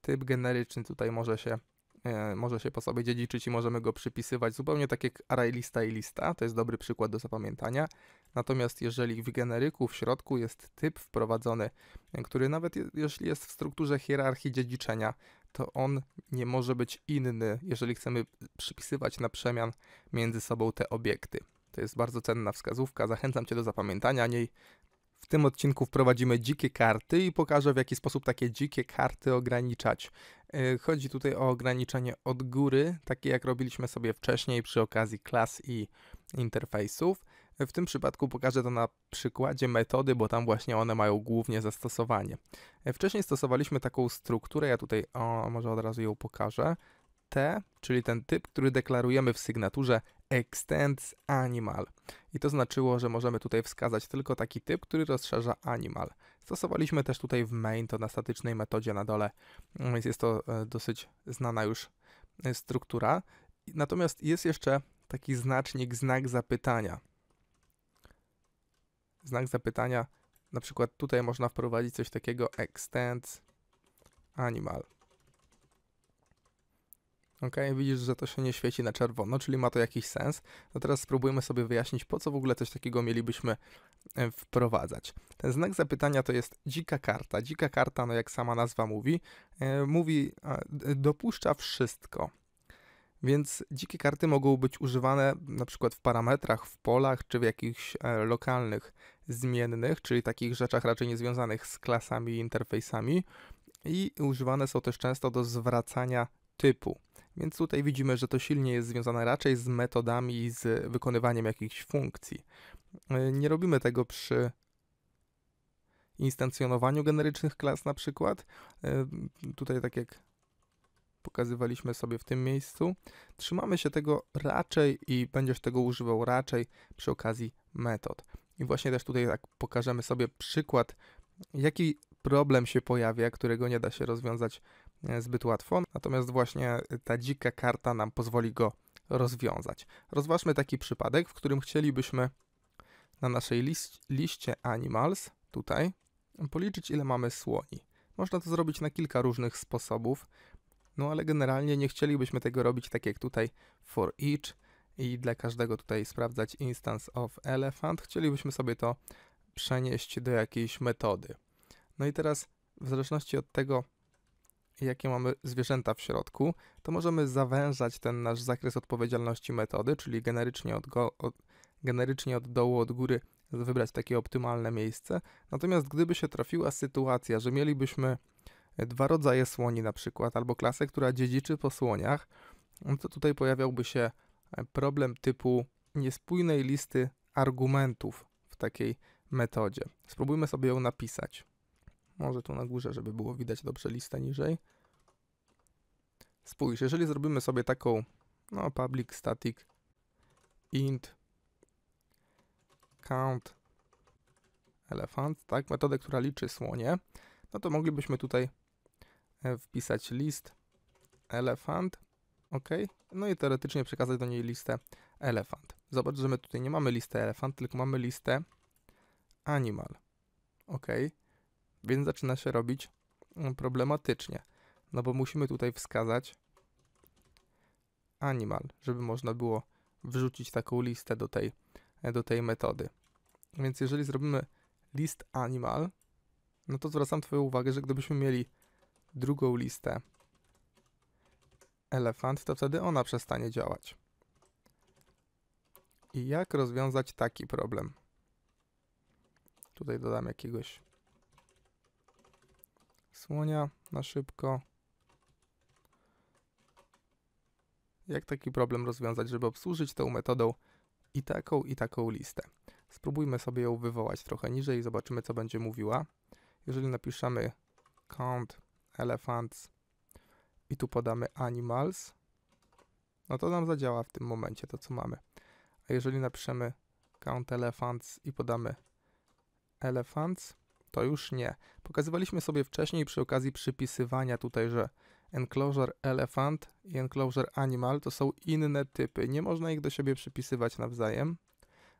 typ generyczny tutaj może się E, może się po sobie dziedziczyć i możemy go przypisywać zupełnie tak jak array lista i lista, to jest dobry przykład do zapamiętania. Natomiast jeżeli w generyku w środku jest typ wprowadzony, e, który nawet jeśli jest w strukturze hierarchii dziedziczenia, to on nie może być inny, jeżeli chcemy przypisywać na przemian między sobą te obiekty. To jest bardzo cenna wskazówka, zachęcam Cię do zapamiętania niej, w tym odcinku wprowadzimy dzikie karty i pokażę w jaki sposób takie dzikie karty ograniczać. E, chodzi tutaj o ograniczenie od góry, takie jak robiliśmy sobie wcześniej przy okazji klas i interfejsów. E, w tym przypadku pokażę to na przykładzie metody, bo tam właśnie one mają głównie zastosowanie. E, wcześniej stosowaliśmy taką strukturę, ja tutaj o, może od razu ją pokażę. T, czyli ten typ, który deklarujemy w sygnaturze extends animal. I to znaczyło, że możemy tutaj wskazać tylko taki typ, który rozszerza animal. Stosowaliśmy też tutaj w main, to na statycznej metodzie na dole, mm, więc jest to e, dosyć znana już e, struktura. Natomiast jest jeszcze taki znacznik, znak zapytania. Znak zapytania, na przykład tutaj można wprowadzić coś takiego extends animal. Ok, widzisz, że to się nie świeci na czerwono, czyli ma to jakiś sens. No teraz spróbujmy sobie wyjaśnić, po co w ogóle coś takiego mielibyśmy e, wprowadzać. Ten znak zapytania to jest dzika karta. Dzika karta, no jak sama nazwa mówi, e, mówi, dopuszcza wszystko. Więc dzikie karty mogą być używane na przykład w parametrach, w polach czy w jakichś e, lokalnych zmiennych, czyli takich rzeczach raczej niezwiązanych z klasami i interfejsami. I używane są też często do zwracania typu. Więc tutaj widzimy, że to silnie jest związane raczej z metodami i z wykonywaniem jakichś funkcji. E, nie robimy tego przy instancjonowaniu generycznych klas na przykład. E, tutaj tak jak pokazywaliśmy sobie w tym miejscu. Trzymamy się tego raczej i będziesz tego używał raczej przy okazji metod. I właśnie też tutaj tak pokażemy sobie przykład, jaki problem się pojawia, którego nie da się rozwiązać E, zbyt łatwo, natomiast właśnie e, ta dzika karta nam pozwoli go rozwiązać. Rozważmy taki przypadek, w którym chcielibyśmy na naszej liście animals, tutaj, policzyć ile mamy słoni. Można to zrobić na kilka różnych sposobów, no ale generalnie nie chcielibyśmy tego robić tak jak tutaj for each i dla każdego tutaj sprawdzać instance of elephant. Chcielibyśmy sobie to przenieść do jakiejś metody. No i teraz w zależności od tego, jakie mamy zwierzęta w środku, to możemy zawężać ten nasz zakres odpowiedzialności metody, czyli generycznie od, go, od, generycznie od dołu, od góry wybrać takie optymalne miejsce. Natomiast gdyby się trafiła sytuacja, że mielibyśmy e, dwa rodzaje słoni na przykład, albo klasę, która dziedziczy po słoniach, no to tutaj pojawiałby się e, problem typu niespójnej listy argumentów w takiej metodzie. Spróbujmy sobie ją napisać. Może tu na górze, żeby było widać dobrze listę niżej. Spójrz, jeżeli zrobimy sobie taką, no, public static int count elephant, tak, metodę, która liczy słonie, no to moglibyśmy tutaj e, wpisać list elephant, ok, no i teoretycznie przekazać do niej listę elephant. Zobacz, że my tutaj nie mamy listę elephant, tylko mamy listę animal, ok. Więc zaczyna się robić mm, problematycznie. No bo musimy tutaj wskazać animal, żeby można było wrzucić taką listę do tej, e, do tej metody. Więc jeżeli zrobimy list animal, no to zwracam Twoją uwagę, że gdybyśmy mieli drugą listę elefant, to wtedy ona przestanie działać. I jak rozwiązać taki problem? Tutaj dodam jakiegoś Słonia na szybko. Jak taki problem rozwiązać, żeby obsłużyć tą metodą i taką, i taką listę? Spróbujmy sobie ją wywołać trochę niżej i zobaczymy, co będzie mówiła. Jeżeli napiszemy count elephants i tu podamy animals, no to nam zadziała w tym momencie to, co mamy. A jeżeli napiszemy count elephants i podamy elephants, to już nie. Pokazywaliśmy sobie wcześniej przy okazji przypisywania tutaj, że enclosure elephant i enclosure animal to są inne typy. Nie można ich do siebie przypisywać nawzajem,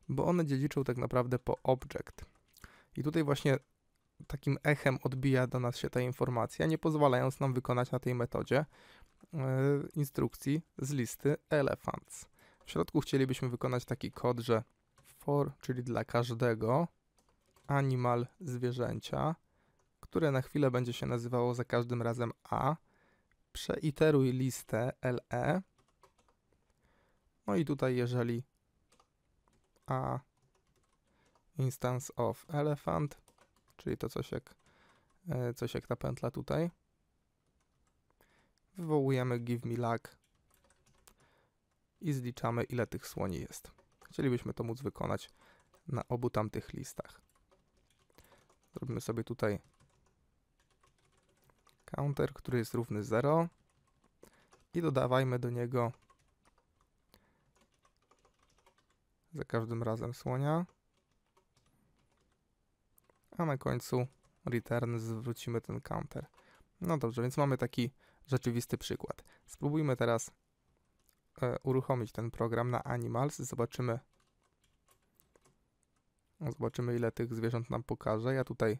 bo one dziedziczą tak naprawdę po object. I tutaj właśnie takim echem odbija do nas się ta informacja, nie pozwalając nam wykonać na tej metodzie yy, instrukcji z listy elephants. W środku chcielibyśmy wykonać taki kod, że for, czyli dla każdego, animal zwierzęcia, które na chwilę będzie się nazywało za każdym razem A. Przeiteruj listę LE. No i tutaj jeżeli A instance of elephant, czyli to coś jak, e, coś jak ta pętla tutaj, wywołujemy give me luck i zliczamy ile tych słoni jest. Chcielibyśmy to móc wykonać na obu tamtych listach. Zrobimy sobie tutaj counter, który jest równy 0 i dodawajmy do niego za każdym razem słonia. A na końcu return zwrócimy ten counter. No dobrze, więc mamy taki rzeczywisty przykład. Spróbujmy teraz e, uruchomić ten program na Animals. Zobaczymy, Zobaczymy, ile tych zwierząt nam pokaże. Ja tutaj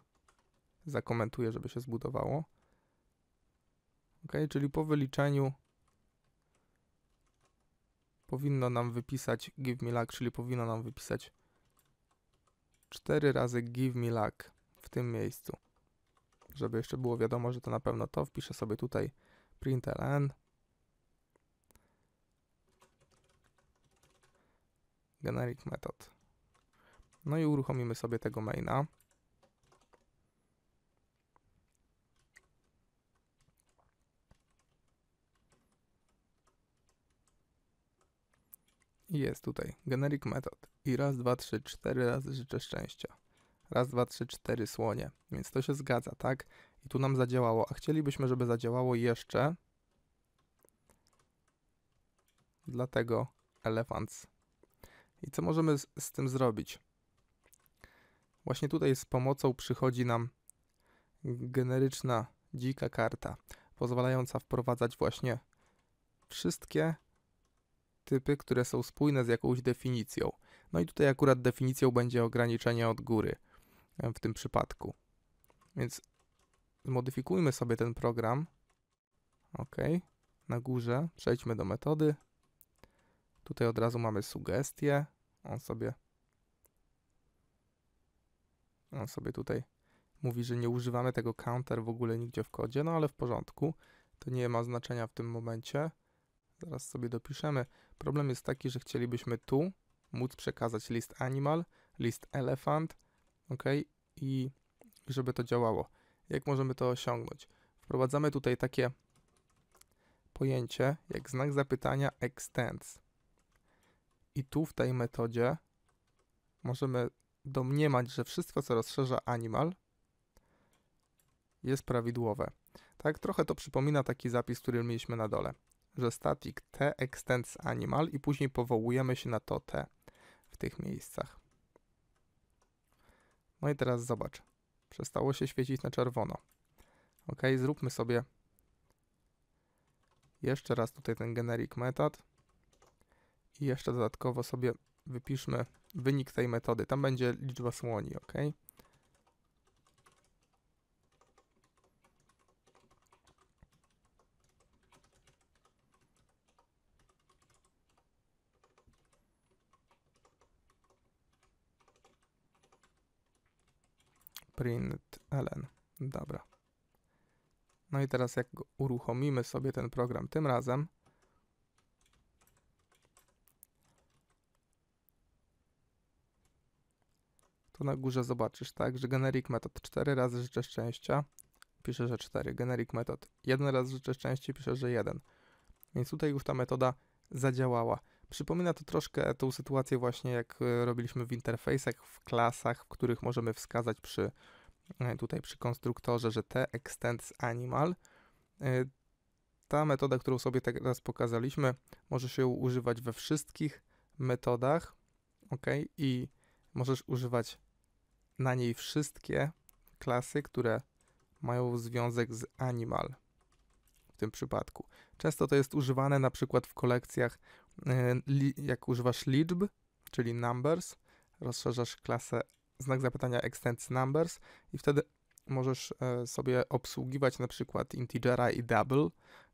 zakomentuję, żeby się zbudowało. Ok, czyli po wyliczeniu powinno nam wypisać give me luck, czyli powinno nam wypisać 4 razy give me luck w tym miejscu. Żeby jeszcze było wiadomo, że to na pewno to, wpiszę sobie tutaj println. Generic method. No i uruchomimy sobie tego maina. Jest tutaj generic method i raz, dwa, trzy, cztery razy życzę szczęścia. Raz, dwa, trzy, cztery słonie, więc to się zgadza, tak? I tu nam zadziałało, a chcielibyśmy, żeby zadziałało jeszcze. Dlatego elephants. I co możemy z, z tym zrobić? Właśnie tutaj z pomocą przychodzi nam generyczna dzika karta, pozwalająca wprowadzać właśnie wszystkie typy, które są spójne z jakąś definicją. No i tutaj akurat definicją będzie ograniczenie od góry e, w tym przypadku. Więc zmodyfikujmy sobie ten program. OK. Na górze przejdźmy do metody. Tutaj od razu mamy sugestie. On sobie on sobie tutaj mówi, że nie używamy tego counter w ogóle nigdzie w kodzie, no ale w porządku. To nie ma znaczenia w tym momencie. Zaraz sobie dopiszemy. Problem jest taki, że chcielibyśmy tu móc przekazać list animal, list elephant, ok, i żeby to działało. Jak możemy to osiągnąć? Wprowadzamy tutaj takie pojęcie jak znak zapytania extends. I tu w tej metodzie możemy domniemać, że wszystko, co rozszerza animal, jest prawidłowe. Tak, trochę to przypomina taki zapis, który mieliśmy na dole, że static t extends animal i później powołujemy się na to t w tych miejscach. No i teraz zobacz, przestało się świecić na czerwono. Ok, zróbmy sobie jeszcze raz tutaj ten generic metad i jeszcze dodatkowo sobie wypiszmy wynik tej metody. Tam będzie liczba słoni, ok? print ln. Dobra. No i teraz jak uruchomimy sobie ten program tym razem, to na górze zobaczysz, tak, że generic method 4 razy życzę szczęścia, pisze, że 4, generic method 1 raz życzę szczęścia, pisze, że 1. Więc tutaj już ta metoda zadziałała. Przypomina to troszkę tą sytuację właśnie jak e, robiliśmy w interfejsach, w klasach, w których możemy wskazać przy e, tutaj przy konstruktorze, że te extends animal. E, ta metoda, którą sobie teraz pokazaliśmy, może się używać we wszystkich metodach, ok? I możesz używać na niej wszystkie klasy, które mają związek z animal w tym przypadku. Często to jest używane na przykład w kolekcjach, e, jak używasz liczb, czyli numbers, rozszerzasz klasę znak zapytania extends numbers i wtedy możesz e, sobie obsługiwać na przykład integera i double,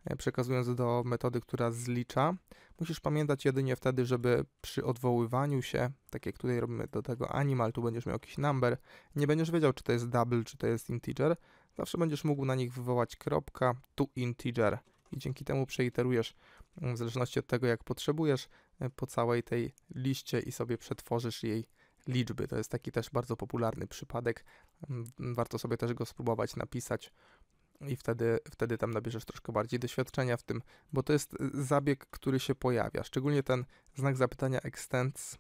e, przekazując do metody, która zlicza. Musisz pamiętać jedynie wtedy, żeby przy odwoływaniu się, tak jak tutaj robimy do tego animal, tu będziesz miał jakiś number, nie będziesz wiedział, czy to jest double, czy to jest integer. Zawsze będziesz mógł na nich wywołać kropka tu integer i dzięki temu przeiterujesz w zależności od tego, jak potrzebujesz, e, po całej tej liście i sobie przetworzysz jej liczby. To jest taki też bardzo popularny przypadek. Mm, mm, warto sobie też go spróbować napisać i wtedy, wtedy tam nabierzesz troszkę bardziej doświadczenia w tym, bo to jest y, zabieg, który się pojawia. Szczególnie ten znak zapytania extends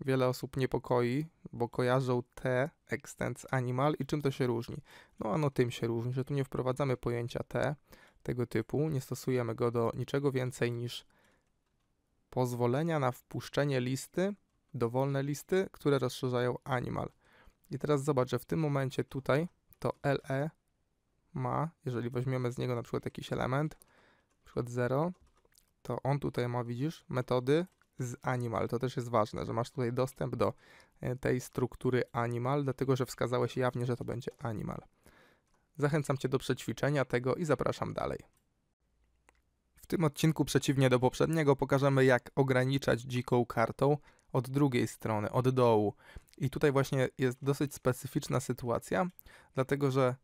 wiele osób niepokoi, bo kojarzą te extends animal i czym to się różni. No ano tym się różni, że tu nie wprowadzamy pojęcia te tego typu, nie stosujemy go do niczego więcej niż pozwolenia na wpuszczenie listy dowolne listy, które rozszerzają animal. I teraz zobacz, że w tym momencie tutaj to LE ma, jeżeli weźmiemy z niego na przykład jakiś element, na przykład 0, to on tutaj ma, widzisz, metody z animal. To też jest ważne, że masz tutaj dostęp do e, tej struktury animal, dlatego że wskazałeś jawnie, że to będzie animal. Zachęcam Cię do przećwiczenia tego i zapraszam dalej. W tym odcinku, przeciwnie do poprzedniego, pokażemy jak ograniczać dziką kartą od drugiej strony, od dołu. I tutaj właśnie jest dosyć specyficzna sytuacja, dlatego że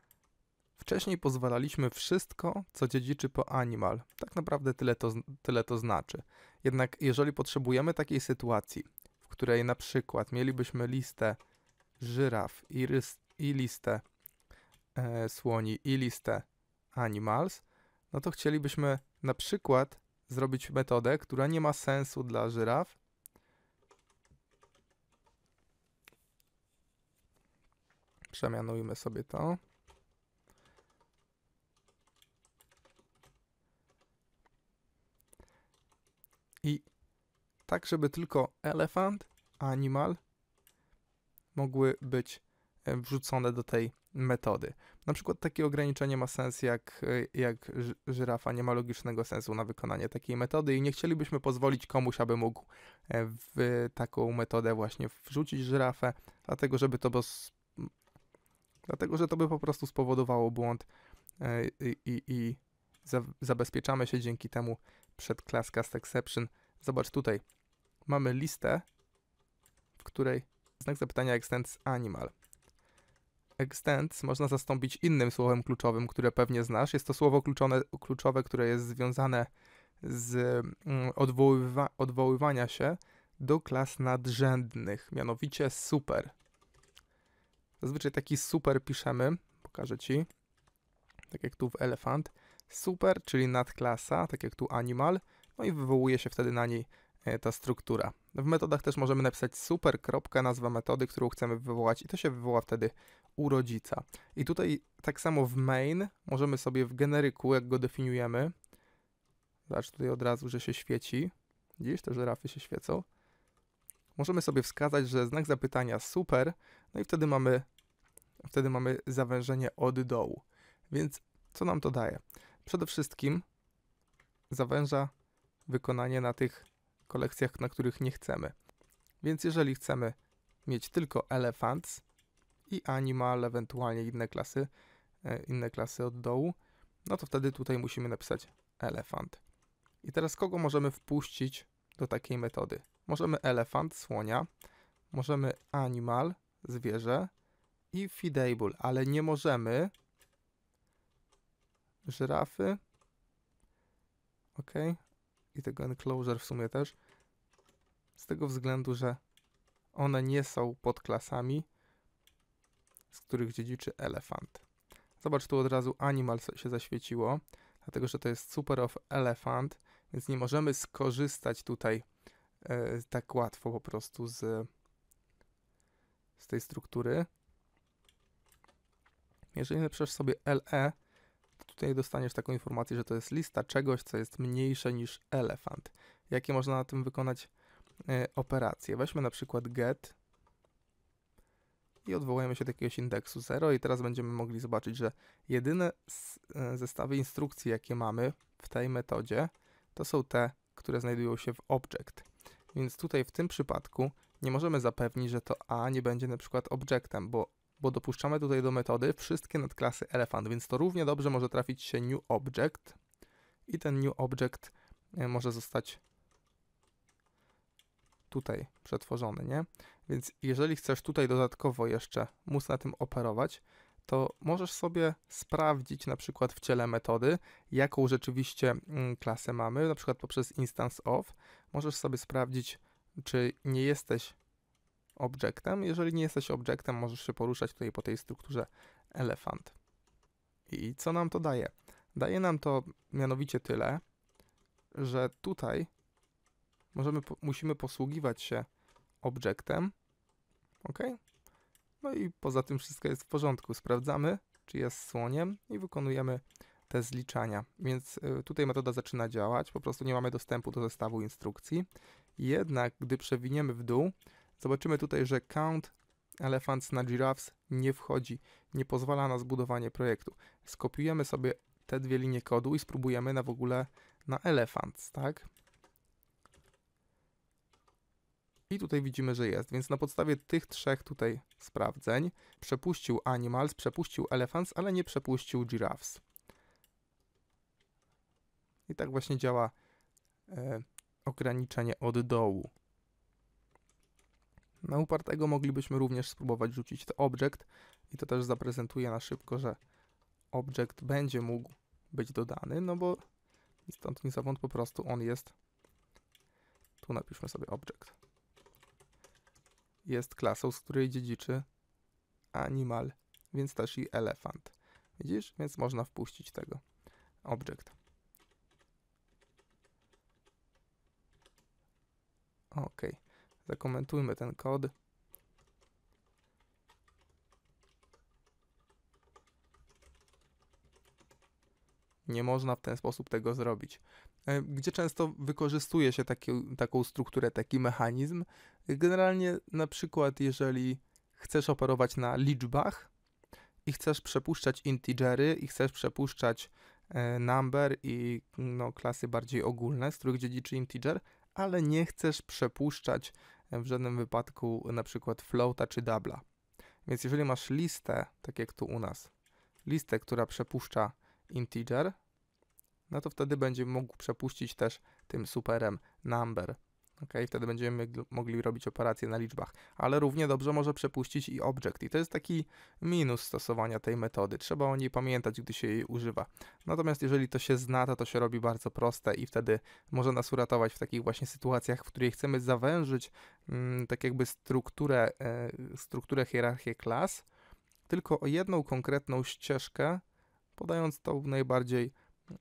wcześniej pozwalaliśmy wszystko, co dziedziczy po animal. Tak naprawdę tyle to, tyle to znaczy. Jednak jeżeli potrzebujemy takiej sytuacji, w której na przykład mielibyśmy listę żyraf i, rys, i listę e, słoni i listę animals, no to chcielibyśmy na przykład zrobić metodę, która nie ma sensu dla żyraf, Przemianujmy sobie to. I tak, żeby tylko elefant, animal mogły być e, wrzucone do tej metody. Na przykład takie ograniczenie ma sens, jak, e, jak żyrafa nie ma logicznego sensu na wykonanie takiej metody i nie chcielibyśmy pozwolić komuś, aby mógł e, w taką metodę właśnie wrzucić żyrafę, dlatego żeby to dlatego że to by po prostu spowodowało błąd e, i, i, i za, zabezpieczamy się dzięki temu przed class cast exception. Zobacz tutaj, mamy listę, w której znak zapytania extends animal. Extends można zastąpić innym słowem kluczowym, które pewnie znasz. Jest to słowo kluczone, kluczowe, które jest związane z mm, odwoływa odwoływania się do klas nadrzędnych, mianowicie super. Zazwyczaj taki super piszemy, pokażę Ci, tak jak tu w elefant. Super, czyli nadklasa, tak jak tu animal, no i wywołuje się wtedy na niej e, ta struktura. W metodach też możemy napisać super, kropka, nazwa metody, którą chcemy wywołać i to się wywoła wtedy u rodzica. I tutaj tak samo w main możemy sobie w generyku, jak go definiujemy, zobacz tutaj od razu, że się świeci, dziś te rafy się świecą, możemy sobie wskazać, że znak zapytania super, no i wtedy mamy, wtedy mamy zawężenie od dołu. Więc co nam to daje? Przede wszystkim zawęża wykonanie na tych kolekcjach, na których nie chcemy. Więc jeżeli chcemy mieć tylko elephants i animal, ewentualnie inne klasy, e, inne klasy od dołu, no to wtedy tutaj musimy napisać elefant. I teraz kogo możemy wpuścić do takiej metody? Możemy elefant, słonia, możemy animal, zwierzę i feedable, ale nie możemy żyrafy, ok, i tego enclosure w sumie też, z tego względu, że one nie są podklasami, z których dziedziczy elefant. Zobacz, tu od razu animal się zaświeciło, dlatego że to jest super of elephant, więc nie możemy skorzystać tutaj E, tak łatwo po prostu z, z tej struktury. Jeżeli napiszesz sobie LE, to tutaj dostaniesz taką informację, że to jest lista czegoś, co jest mniejsze niż elefant. Jakie można na tym wykonać e, operacje? Weźmy na przykład get i odwołujemy się do jakiegoś indeksu 0 i teraz będziemy mogli zobaczyć, że jedyne e, zestawy instrukcji, jakie mamy w tej metodzie, to są te, które znajdują się w object. Więc tutaj w tym przypadku nie możemy zapewnić, że to A nie będzie na przykład objectem, bo, bo dopuszczamy tutaj do metody wszystkie nadklasy elefant, więc to równie dobrze może trafić się new object i ten new object e, może zostać tutaj przetworzony, nie? Więc jeżeli chcesz tutaj dodatkowo jeszcze móc na tym operować, to możesz sobie sprawdzić na przykład w ciele metody, jaką rzeczywiście mm, klasę mamy, na przykład poprzez instance of. Możesz sobie sprawdzić, czy nie jesteś obiektem Jeżeli nie jesteś obiektem możesz się poruszać tutaj po tej strukturze elefant. I co nam to daje? Daje nam to mianowicie tyle, że tutaj możemy, musimy posługiwać się obiektem ok? No i poza tym wszystko jest w porządku. Sprawdzamy, czy jest słoniem i wykonujemy te zliczania. Więc y, tutaj metoda zaczyna działać, po prostu nie mamy dostępu do zestawu instrukcji. Jednak gdy przewiniemy w dół, zobaczymy tutaj, że count elephants na giraffes nie wchodzi, nie pozwala na zbudowanie projektu. Skopiujemy sobie te dwie linie kodu i spróbujemy na w ogóle na elephants, tak? I tutaj widzimy, że jest, więc na podstawie tych trzech tutaj sprawdzeń przepuścił animals, przepuścił elephants, ale nie przepuścił giraffes. I tak właśnie działa e, ograniczenie od dołu. Na upartego moglibyśmy również spróbować rzucić to object i to też zaprezentuje na szybko, że object będzie mógł być dodany, no bo stąd nie zawąd po prostu on jest. Tu napiszmy sobie object jest klasą, z której dziedziczy animal, więc też i elefant. Widzisz? Więc można wpuścić tego. Object. Ok. Zakomentujmy ten kod. Nie można w ten sposób tego zrobić. E, gdzie często wykorzystuje się taki, taką strukturę, taki mechanizm. Generalnie, na przykład, jeżeli chcesz operować na liczbach i chcesz przepuszczać integery i chcesz przepuszczać e, number i no, klasy bardziej ogólne, z których dziedziczy integer, ale nie chcesz przepuszczać e, w żadnym wypadku na przykład floata czy dubla. Więc jeżeli masz listę, tak jak tu u nas, listę, która przepuszcza integer, no to wtedy będzie mógł przepuścić też tym superem number. Ok, wtedy będziemy mogli robić operacje na liczbach, ale równie dobrze może przepuścić i object. I to jest taki minus stosowania tej metody. Trzeba o niej pamiętać, gdy się jej używa. Natomiast jeżeli to się zna, to to się robi bardzo proste i wtedy może nas uratować w takich właśnie sytuacjach, w której chcemy zawężyć mm, tak jakby strukturę, y, strukturę hierarchię klas, tylko o jedną konkretną ścieżkę, podając tą najbardziej Y,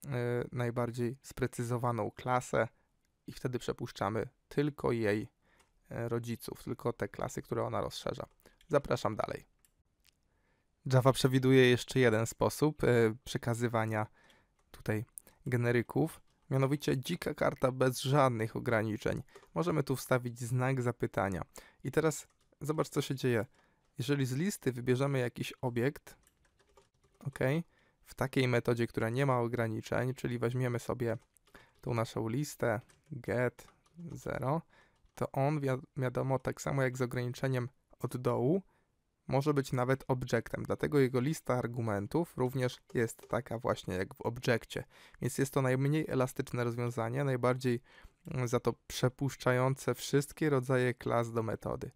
najbardziej sprecyzowaną klasę i wtedy przepuszczamy tylko jej y, rodziców, tylko te klasy, które ona rozszerza. Zapraszam dalej. Java przewiduje jeszcze jeden sposób y, przekazywania tutaj generyków, mianowicie dzika karta bez żadnych ograniczeń. Możemy tu wstawić znak zapytania. I teraz zobacz, co się dzieje. Jeżeli z listy wybierzemy jakiś obiekt, ok, w takiej metodzie, która nie ma ograniczeń, czyli weźmiemy sobie tą naszą listę get 0, to on wi wiadomo, tak samo jak z ograniczeniem od dołu, może być nawet obiektem, dlatego jego lista argumentów również jest taka właśnie jak w objekcie. Więc jest to najmniej elastyczne rozwiązanie, najbardziej mm, za to przepuszczające wszystkie rodzaje klas do metody.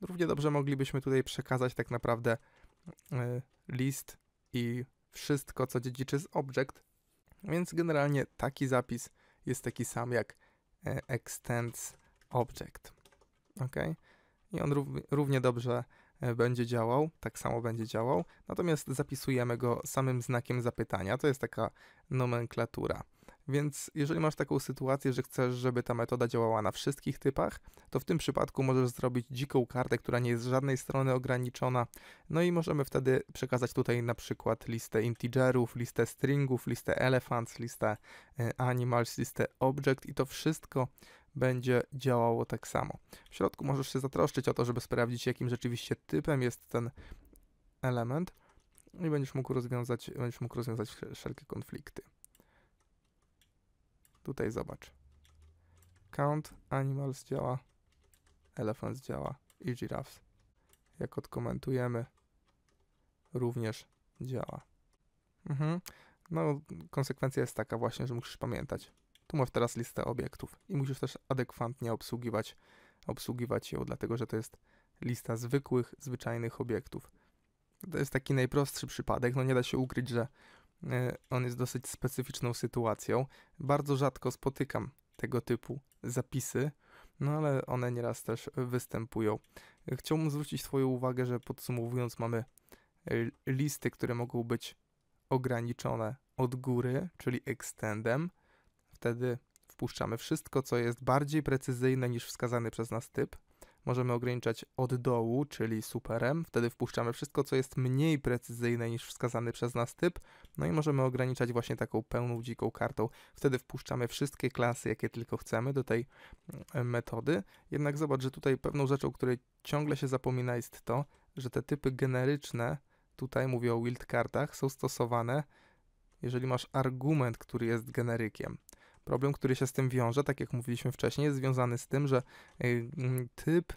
Równie dobrze moglibyśmy tutaj przekazać tak naprawdę y, list i wszystko, co dziedziczy z object, więc generalnie taki zapis jest taki sam jak e, extends object. Ok? I on równie dobrze e, będzie działał, tak samo będzie działał, natomiast zapisujemy go samym znakiem zapytania. To jest taka nomenklatura. Więc jeżeli masz taką sytuację, że chcesz, żeby ta metoda działała na wszystkich typach, to w tym przypadku możesz zrobić dziką kartę, która nie jest z żadnej strony ograniczona. No i możemy wtedy przekazać tutaj na przykład listę integerów, listę stringów, listę elephants, listę e, animals, listę object i to wszystko będzie działało tak samo. W środku możesz się zatroszczyć o to, żeby sprawdzić, jakim rzeczywiście typem jest ten element i będziesz mógł rozwiązać, będziesz mógł rozwiązać wszelkie konflikty. Tutaj zobacz. Count animals działa, elephants działa i giraffes. Jak odkomentujemy, również działa. Mhm. No, konsekwencja jest taka właśnie, że musisz pamiętać. Tu masz teraz listę obiektów i musisz też adekwatnie obsługiwać, obsługiwać ją, dlatego że to jest lista zwykłych, zwyczajnych obiektów. To jest taki najprostszy przypadek. No nie da się ukryć, że E, on jest dosyć specyficzną sytuacją. Bardzo rzadko spotykam tego typu zapisy, no ale one nieraz też występują. E, chciałbym zwrócić Twoją uwagę, że podsumowując, mamy e, listy, które mogą być ograniczone od góry, czyli extendem. Wtedy wpuszczamy wszystko, co jest bardziej precyzyjne niż wskazany przez nas typ, możemy ograniczać od dołu, czyli superem, wtedy wpuszczamy wszystko, co jest mniej precyzyjne niż wskazany przez nas typ, no i możemy ograniczać właśnie taką pełną dziką kartą, wtedy wpuszczamy wszystkie klasy, jakie tylko chcemy do tej mm, metody, jednak zobacz, że tutaj pewną rzeczą, której ciągle się zapomina jest to, że te typy generyczne, tutaj mówię o wildcardach, są stosowane jeżeli masz argument, który jest generykiem. Problem, który się z tym wiąże, tak jak mówiliśmy wcześniej, jest związany z tym, że y, mm, typ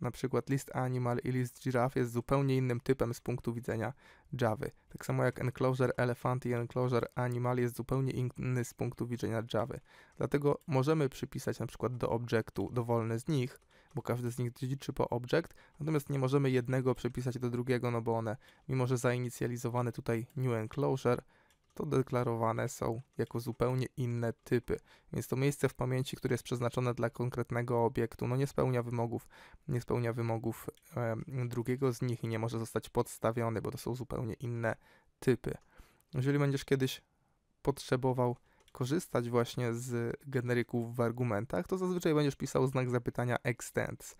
na przykład list animal i list giraffe jest zupełnie innym typem z punktu widzenia Java. Tak samo jak enclosure elephant i enclosure animal jest zupełnie inny z punktu widzenia Java. Dlatego możemy przypisać na przykład do obiektu dowolny z nich, bo każdy z nich dziedziczy po obiekt, natomiast nie możemy jednego przypisać do drugiego, no bo one, mimo że zainicjalizowane tutaj new enclosure, to deklarowane są jako zupełnie inne typy. Więc to miejsce w pamięci, które jest przeznaczone dla konkretnego obiektu, no nie spełnia wymogów, nie spełnia wymogów e, drugiego z nich i nie może zostać podstawiony, bo to są zupełnie inne typy. Jeżeli będziesz kiedyś potrzebował korzystać właśnie z generyków w argumentach, to zazwyczaj będziesz pisał znak zapytania extends.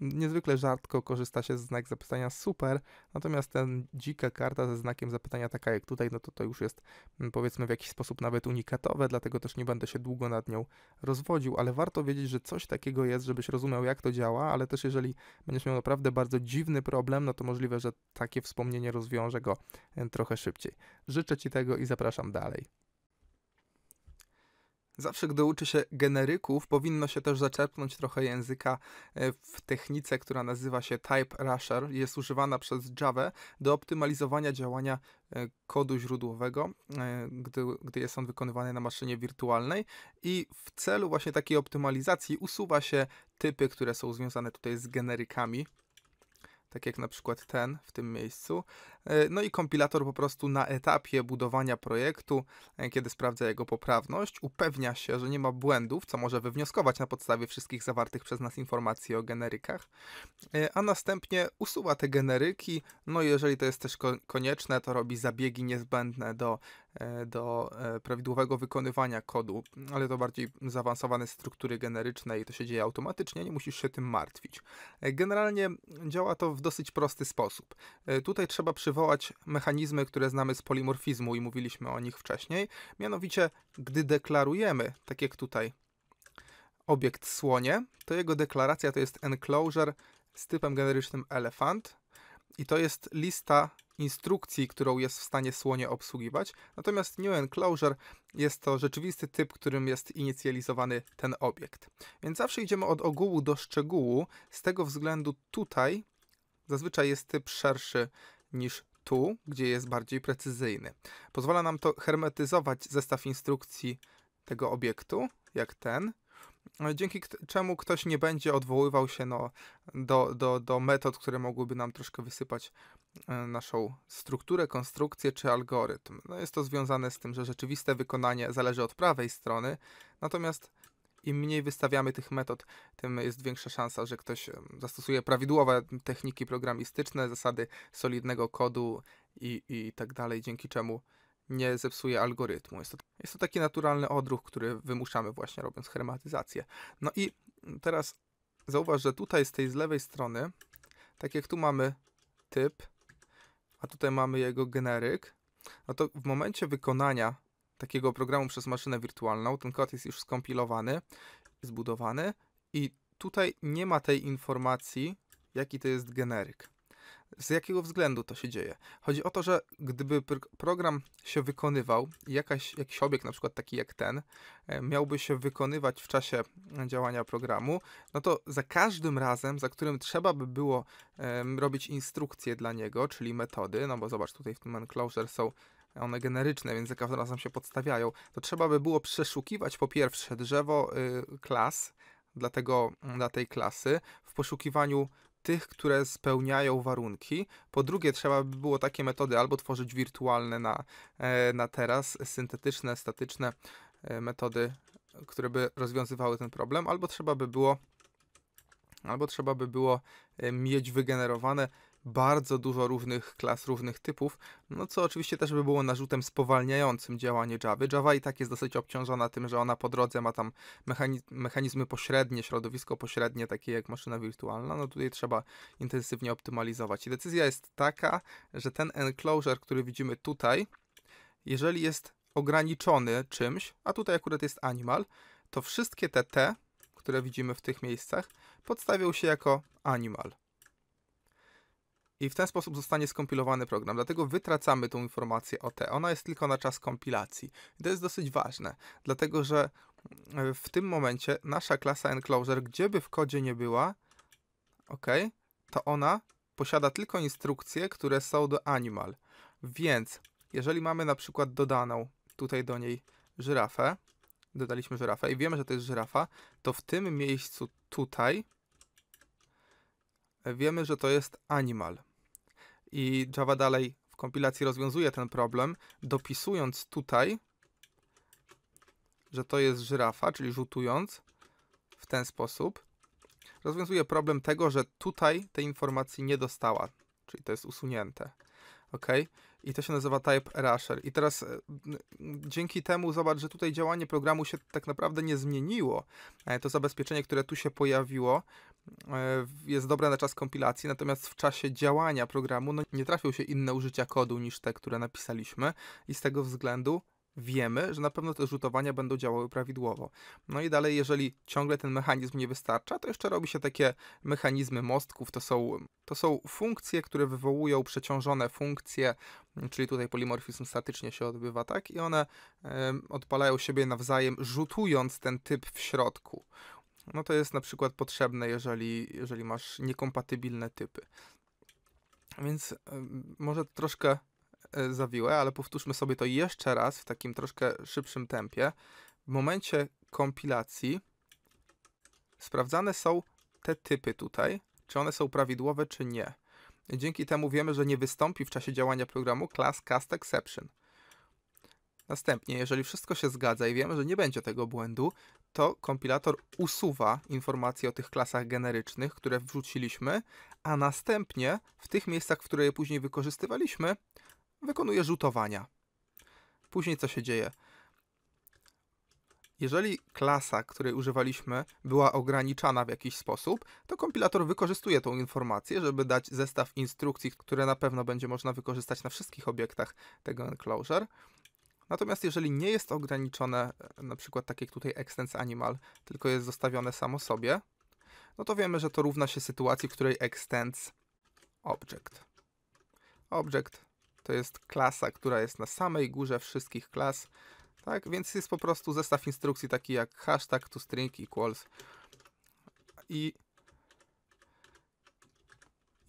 Niezwykle rzadko korzysta się z znak zapytania super, natomiast ten dzika karta ze znakiem zapytania, taka jak tutaj, no to to już jest mm, powiedzmy w jakiś sposób nawet unikatowe, dlatego też nie będę się długo nad nią rozwodził, ale warto wiedzieć, że coś takiego jest, żebyś rozumiał jak to działa, ale też jeżeli będziesz miał naprawdę bardzo dziwny problem, no to możliwe, że takie wspomnienie rozwiąże go e, trochę szybciej. Życzę Ci tego i zapraszam dalej. Zawsze, gdy uczy się generyków, powinno się też zaczerpnąć trochę języka e, w technice, która nazywa się Type Rusher. Jest używana przez Java do optymalizowania działania e, kodu źródłowego, e, gdy, gdy jest on wykonywany na maszynie wirtualnej. I w celu właśnie takiej optymalizacji usuwa się typy, które są związane tutaj z generykami tak jak na przykład ten w tym miejscu, E, no i kompilator po prostu na etapie budowania projektu, e, kiedy sprawdza jego poprawność, upewnia się, że nie ma błędów, co może wywnioskować na podstawie wszystkich zawartych przez nas informacji o generykach, e, a następnie usuwa te generyki. No i jeżeli to jest też konieczne, to robi zabiegi niezbędne do, do prawidłowego wykonywania kodu, ale to bardziej zaawansowane struktury generyczne i to się dzieje automatycznie, nie musisz się tym martwić. Generalnie działa to w dosyć prosty sposób. Tutaj trzeba przy przywołać mechanizmy, które znamy z polimorfizmu i mówiliśmy o nich wcześniej. Mianowicie, gdy deklarujemy, tak jak tutaj, obiekt słonie, to jego deklaracja to jest enclosure z typem generycznym elephant i to jest lista instrukcji, którą jest w stanie słonie obsługiwać. Natomiast new enclosure jest to rzeczywisty typ, którym jest inicjalizowany ten obiekt. Więc zawsze idziemy od ogółu do szczegółu. Z tego względu tutaj zazwyczaj jest typ szerszy niż tu, gdzie jest bardziej precyzyjny. Pozwala nam to hermetyzować zestaw instrukcji tego obiektu, jak ten, e, dzięki czemu ktoś nie będzie odwoływał się no, do, do, do metod, które mogłyby nam troszkę wysypać e, naszą strukturę, konstrukcję czy algorytm. No, jest to związane z tym, że rzeczywiste wykonanie zależy od prawej strony, natomiast im mniej wystawiamy tych metod, tym jest większa szansa, że ktoś zastosuje prawidłowe techniki programistyczne, zasady solidnego kodu i, i tak dalej, dzięki czemu nie zepsuje algorytmu. Jest to, jest to taki naturalny odruch, który wymuszamy właśnie robiąc hermatyzację. No i teraz zauważ, że tutaj z tej z lewej strony, tak jak tu mamy typ, a tutaj mamy jego generyk, no to w momencie wykonania takiego programu przez maszynę wirtualną. Ten kod jest już skompilowany, zbudowany i tutaj nie ma tej informacji, jaki to jest generyk. Z jakiego względu to się dzieje? Chodzi o to, że gdyby program się wykonywał, jakaś, jakiś obiekt, na przykład taki jak ten, e, miałby się wykonywać w czasie działania programu, no to za każdym razem, za którym trzeba by było robić instrukcje dla niego, czyli metody, no bo zobacz, tutaj w tym enclosure są one generyczne, więc za każdym razem się podstawiają, to trzeba by było przeszukiwać po pierwsze drzewo y, klas dla, tego, mm, dla tej klasy w poszukiwaniu tych, które spełniają warunki. Po drugie, trzeba by było takie metody albo tworzyć wirtualne na, e, na teraz, syntetyczne, statyczne e, metody, które by rozwiązywały ten problem, albo trzeba by było albo trzeba by było e, mieć wygenerowane bardzo dużo różnych klas, różnych typów, no co oczywiście też by było narzutem spowalniającym działanie Java. Java i tak jest dosyć obciążona tym, że ona po drodze ma tam mechanizmy pośrednie, środowisko pośrednie, takie jak maszyna wirtualna, no tutaj trzeba intensywnie optymalizować. I decyzja jest taka, że ten enclosure, który widzimy tutaj, jeżeli jest ograniczony czymś, a tutaj akurat jest animal, to wszystkie te te, które widzimy w tych miejscach, podstawią się jako animal i w ten sposób zostanie skompilowany program. Dlatego wytracamy tą informację o T. Ona jest tylko na czas kompilacji. I to jest dosyć ważne, dlatego że e, w tym momencie nasza klasa enclosure, gdzieby w kodzie nie była, ok, to ona posiada tylko instrukcje, które są do animal. Więc jeżeli mamy na przykład dodaną tutaj do niej żyrafę, dodaliśmy żyrafę i wiemy, że to jest żyrafa, to w tym miejscu tutaj e, wiemy, że to jest animal. I Java dalej w kompilacji rozwiązuje ten problem, dopisując tutaj, że to jest żyrafa, czyli rzutując w ten sposób, rozwiązuje problem tego, że tutaj tej informacji nie dostała, czyli to jest usunięte. OK? I to się nazywa type erasure. I teraz e, dzięki temu zobacz, że tutaj działanie programu się tak naprawdę nie zmieniło. E, to zabezpieczenie, które tu się pojawiło, jest dobra na czas kompilacji, natomiast w czasie działania programu no, nie trafią się inne użycia kodu niż te, które napisaliśmy i z tego względu wiemy, że na pewno te rzutowania będą działały prawidłowo. No i dalej, jeżeli ciągle ten mechanizm nie wystarcza, to jeszcze robi się takie mechanizmy mostków, to są, to są funkcje, które wywołują przeciążone funkcje, czyli tutaj polimorfizm statycznie się odbywa, tak? I one y, odpalają siebie nawzajem, rzutując ten typ w środku. No to jest na przykład potrzebne, jeżeli, jeżeli masz niekompatybilne typy. Więc może troszkę e, zawiłe, ale powtórzmy sobie to jeszcze raz w takim troszkę szybszym tempie. W momencie kompilacji sprawdzane są te typy tutaj, czy one są prawidłowe, czy nie. Dzięki temu wiemy, że nie wystąpi w czasie działania programu class cast exception. Następnie, jeżeli wszystko się zgadza i wiemy, że nie będzie tego błędu, to kompilator usuwa informacje o tych klasach generycznych, które wrzuciliśmy, a następnie w tych miejscach, w które je później wykorzystywaliśmy, wykonuje rzutowania. Później co się dzieje? Jeżeli klasa, której używaliśmy, była ograniczana w jakiś sposób, to kompilator wykorzystuje tą informację, żeby dać zestaw instrukcji, które na pewno będzie można wykorzystać na wszystkich obiektach tego enclosure Natomiast jeżeli nie jest ograniczone, e, na przykład tak jak tutaj extends animal, tylko jest zostawione samo sobie, no to wiemy, że to równa się sytuacji, w której extends object. Object to jest klasa, która jest na samej górze wszystkich klas, tak? Więc jest po prostu zestaw instrukcji taki jak hashtag to string equals i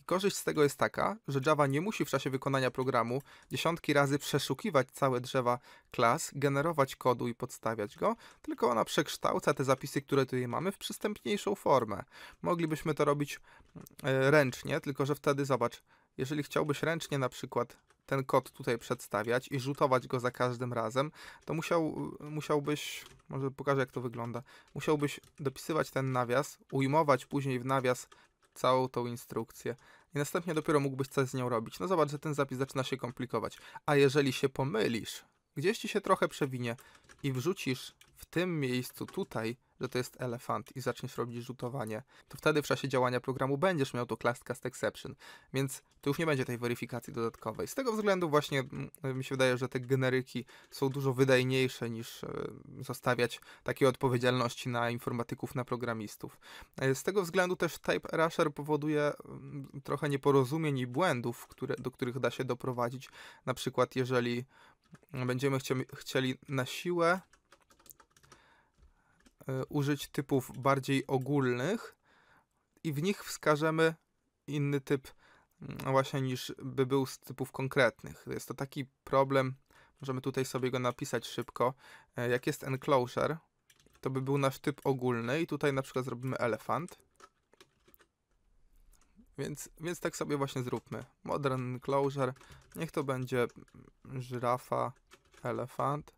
Korzyść z tego jest taka, że Java nie musi w czasie wykonania programu dziesiątki razy przeszukiwać całe drzewa klas, generować kodu i podstawiać go, tylko ona przekształca te zapisy, które tutaj mamy, w przystępniejszą formę. Moglibyśmy to robić e, ręcznie, tylko że wtedy zobacz, jeżeli chciałbyś ręcznie na przykład ten kod tutaj przedstawiać i rzutować go za każdym razem, to musiał, musiałbyś, może pokażę jak to wygląda, musiałbyś dopisywać ten nawias, ujmować później w nawias całą tą instrukcję i następnie dopiero mógłbyś coś z nią robić. No zobacz, że ten zapis zaczyna się komplikować. A jeżeli się pomylisz, gdzieś ci się trochę przewinie i wrzucisz w tym miejscu tutaj że to jest elefant i zaczniesz robić rzutowanie, to wtedy w czasie działania programu będziesz miał to class cast exception, więc to już nie będzie tej weryfikacji dodatkowej. Z tego względu właśnie mm, mi się wydaje, że te generyki są dużo wydajniejsze niż e, zostawiać takiej odpowiedzialności na informatyków, na programistów. E, z tego względu też Type Rusher powoduje mm, trochę nieporozumień i błędów, które, do których da się doprowadzić. Na przykład jeżeli będziemy chcieli na siłę E, użyć typów bardziej ogólnych i w nich wskażemy inny typ mm, właśnie niż by był z typów konkretnych. Jest to taki problem, możemy tutaj sobie go napisać szybko. E, jak jest enclosure, to by był nasz typ ogólny i tutaj na przykład zrobimy elefant. Więc, więc tak sobie właśnie zróbmy. Modern enclosure, niech to będzie mm, żrafa elefant.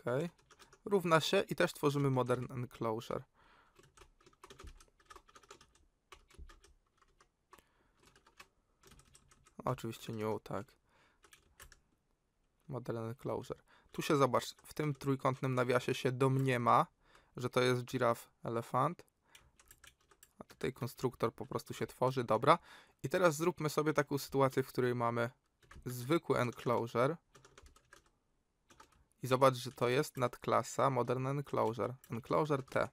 Okej. Okay równa się i też tworzymy modern enclosure. Oczywiście new, tak. Modern enclosure. Tu się zobacz, w tym trójkątnym nawiasie się domniema, że to jest giraf elefant. A tutaj konstruktor po prostu się tworzy, dobra. I teraz zróbmy sobie taką sytuację, w której mamy zwykły enclosure. I zobacz, że to jest nadklasa Modern Enclosure. Enclosure T.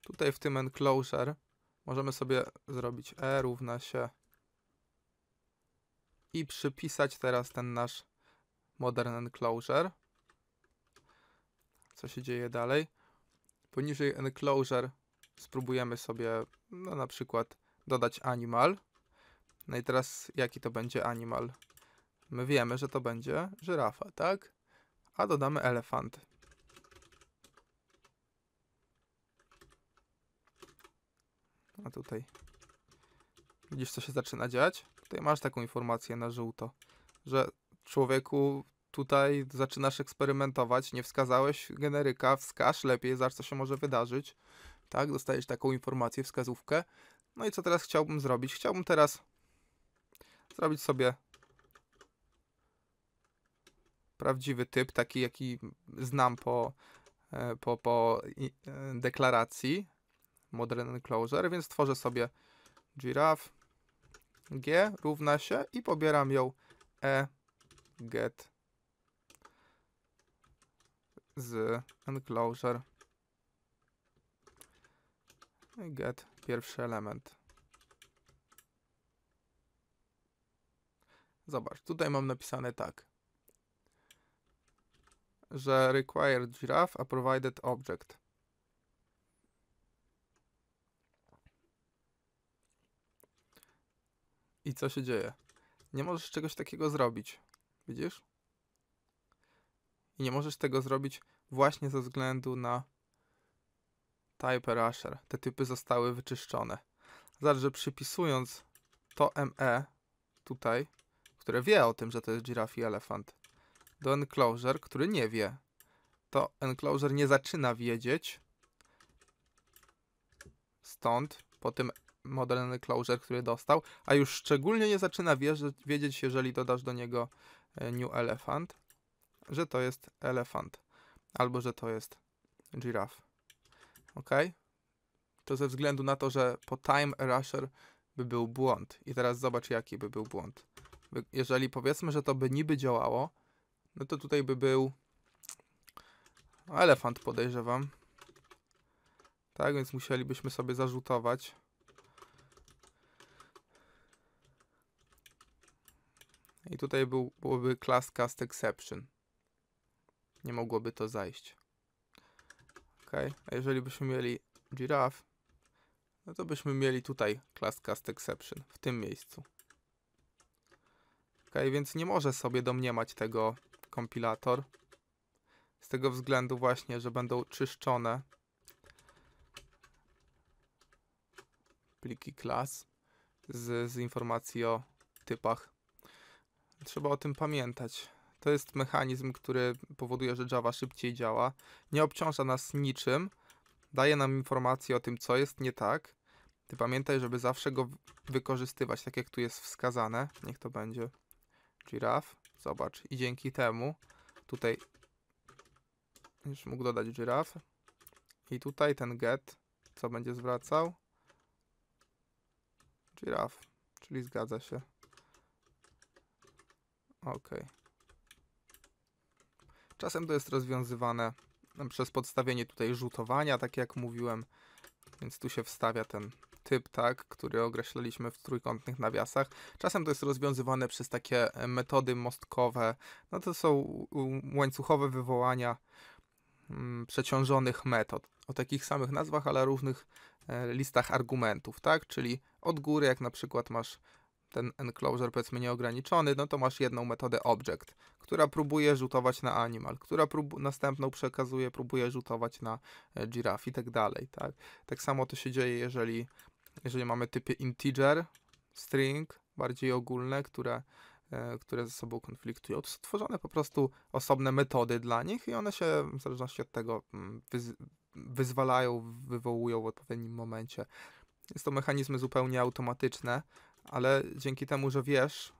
Tutaj w tym enclosure możemy sobie zrobić E równa się i przypisać teraz ten nasz modern enclosure. Co się dzieje dalej? Poniżej enclosure spróbujemy sobie no, na przykład dodać animal. No i teraz jaki to będzie animal? My wiemy, że to będzie żyrafa, tak? A dodamy elefant. A tutaj. Widzisz, co się zaczyna dziać? Tutaj masz taką informację na żółto, że człowieku tutaj zaczynasz eksperymentować, nie wskazałeś generyka, wskaż lepiej, zobacz co się może wydarzyć. Tak, dostajesz taką informację, wskazówkę. No i co teraz chciałbym zrobić? Chciałbym teraz zrobić sobie prawdziwy typ, taki jaki znam po, e, po, po e, deklaracji Modern Closure, więc tworzę sobie giraffe g równa się i pobieram ją e get z enclosure get pierwszy element. Zobacz, tutaj mam napisane tak że required giraffe a provided object. I co się dzieje? Nie możesz czegoś takiego zrobić. Widzisz? I nie możesz tego zrobić właśnie ze względu na type rusher. Te typy zostały wyczyszczone. Zobacz, że przypisując to ME tutaj, które wie o tym, że to jest giraffe i elefant, do enclosure, który nie wie. To enclosure nie zaczyna wiedzieć. Stąd po tym model enclosure, który dostał, a już szczególnie nie zaczyna wiedzieć, jeżeli dodasz do niego e, new elephant, że to jest elefant albo że to jest giraf. Ok? To ze względu na to, że po time erasure by był błąd. I teraz zobacz, jaki by był błąd. Jeżeli powiedzmy, że to by niby działało, no to tutaj by był elefant podejrzewam. Tak, więc musielibyśmy sobie zarzutować. I tutaj był, byłoby class cast exception. Nie mogłoby to zajść. Ok, a jeżeli byśmy mieli giraffe, no to byśmy mieli tutaj class cast exception, w tym miejscu. Ok, więc nie może sobie domniemać tego kompilator. Z tego względu właśnie, że będą czyszczone pliki klas z, z informacji o typach. Trzeba o tym pamiętać. To jest mechanizm, który powoduje, że Java szybciej działa. Nie obciąża nas niczym. Daje nam informacje o tym, co jest nie tak. Ty pamiętaj, żeby zawsze go wykorzystywać, tak jak tu jest wskazane. Niech to będzie giraffe. Zobacz. I dzięki temu tutaj już mógł dodać giraf. I tutaj ten get, co będzie zwracał? Giraf, czyli zgadza się. Ok. Czasem to jest rozwiązywane przez podstawienie tutaj rzutowania, tak jak mówiłem. Więc tu się wstawia ten typ, tak, który określiliśmy w trójkątnych nawiasach. Czasem to jest rozwiązywane przez takie e, metody mostkowe. No to są łańcuchowe wywołania mm, przeciążonych metod o takich samych nazwach, ale różnych e, listach argumentów, tak? Czyli od góry, jak na przykład masz ten enclosure powiedzmy nieograniczony, no to masz jedną metodę object, która próbuje rzutować na animal, która prób- następną przekazuje, próbuje rzutować na e, giraf i tak dalej, tak? Tak samo to się dzieje, jeżeli jeżeli mamy typy integer, string, bardziej ogólne, które, e, które ze sobą konfliktują, to są tworzone po prostu osobne metody dla nich i one się w zależności od tego mm, wyz wyzwalają, wywołują w odpowiednim momencie. Jest to mechanizmy zupełnie automatyczne, ale dzięki temu, że wiesz,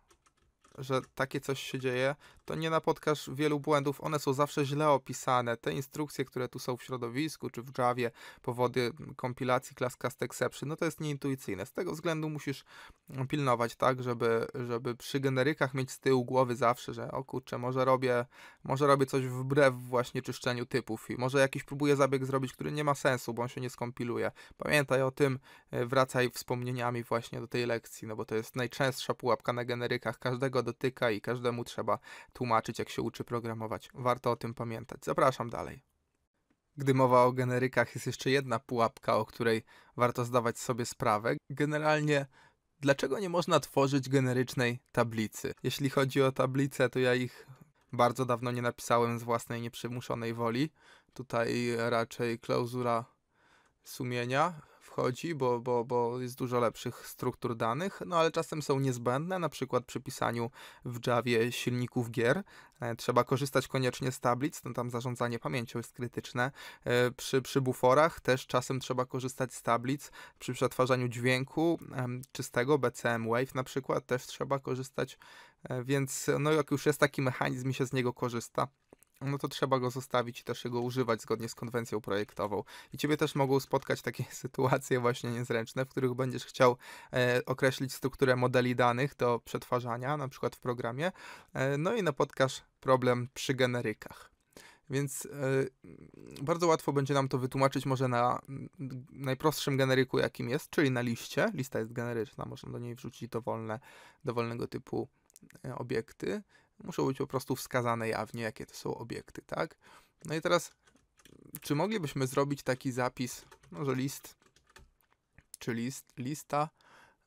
że takie coś się dzieje, to nie napotkasz wielu błędów. One są zawsze źle opisane. Te instrukcje, które tu są w środowisku czy w Javie, powody mm, kompilacji klas cast exception, no to jest nieintuicyjne. Z tego względu musisz mm, pilnować tak, żeby, żeby przy generykach mieć z tyłu głowy zawsze, że o kurczę, może robię, może robię coś wbrew właśnie czyszczeniu typów i może jakiś próbuję zabieg zrobić, który nie ma sensu, bo on się nie skompiluje. Pamiętaj o tym, e, wracaj wspomnieniami właśnie do tej lekcji, no bo to jest najczęstsza pułapka na generykach. Każdego dotyka i każdemu trzeba tłumaczyć, jak się uczy programować. Warto o tym pamiętać. Zapraszam dalej. Gdy mowa o generykach, jest jeszcze jedna pułapka, o której warto zdawać sobie sprawę. Generalnie, dlaczego nie można tworzyć generycznej tablicy? Jeśli chodzi o tablice, to ja ich bardzo dawno nie napisałem z własnej nieprzymuszonej woli. Tutaj raczej klauzura sumienia Chodzi, bo, bo, bo jest dużo lepszych struktur danych, no ale czasem są niezbędne, na przykład przy pisaniu w Javie silników gier. E, trzeba korzystać koniecznie z tablic, no tam zarządzanie pamięcią jest krytyczne. E, przy, przy buforach też czasem trzeba korzystać z tablic. Przy przetwarzaniu dźwięku czystego, BCM Wave na przykład, też trzeba korzystać, e, więc no jak już jest taki mechanizm i się z niego korzysta, no to trzeba go zostawić i też jego używać zgodnie z konwencją projektową. I ciebie też mogą spotkać takie sytuacje właśnie niezręczne, w których będziesz chciał e, określić strukturę modeli danych do przetwarzania, na przykład w programie, e, no i napotkasz problem przy generykach. Więc e, bardzo łatwo będzie nam to wytłumaczyć może na mm, najprostszym generyku, jakim jest, czyli na liście. Lista jest generyczna, można do niej wrzucić dowolne, dowolnego typu e, obiekty muszą być po prostu wskazane jawnie, jakie to są obiekty, tak? No i teraz, czy moglibyśmy zrobić taki zapis, no że list, czy list, lista,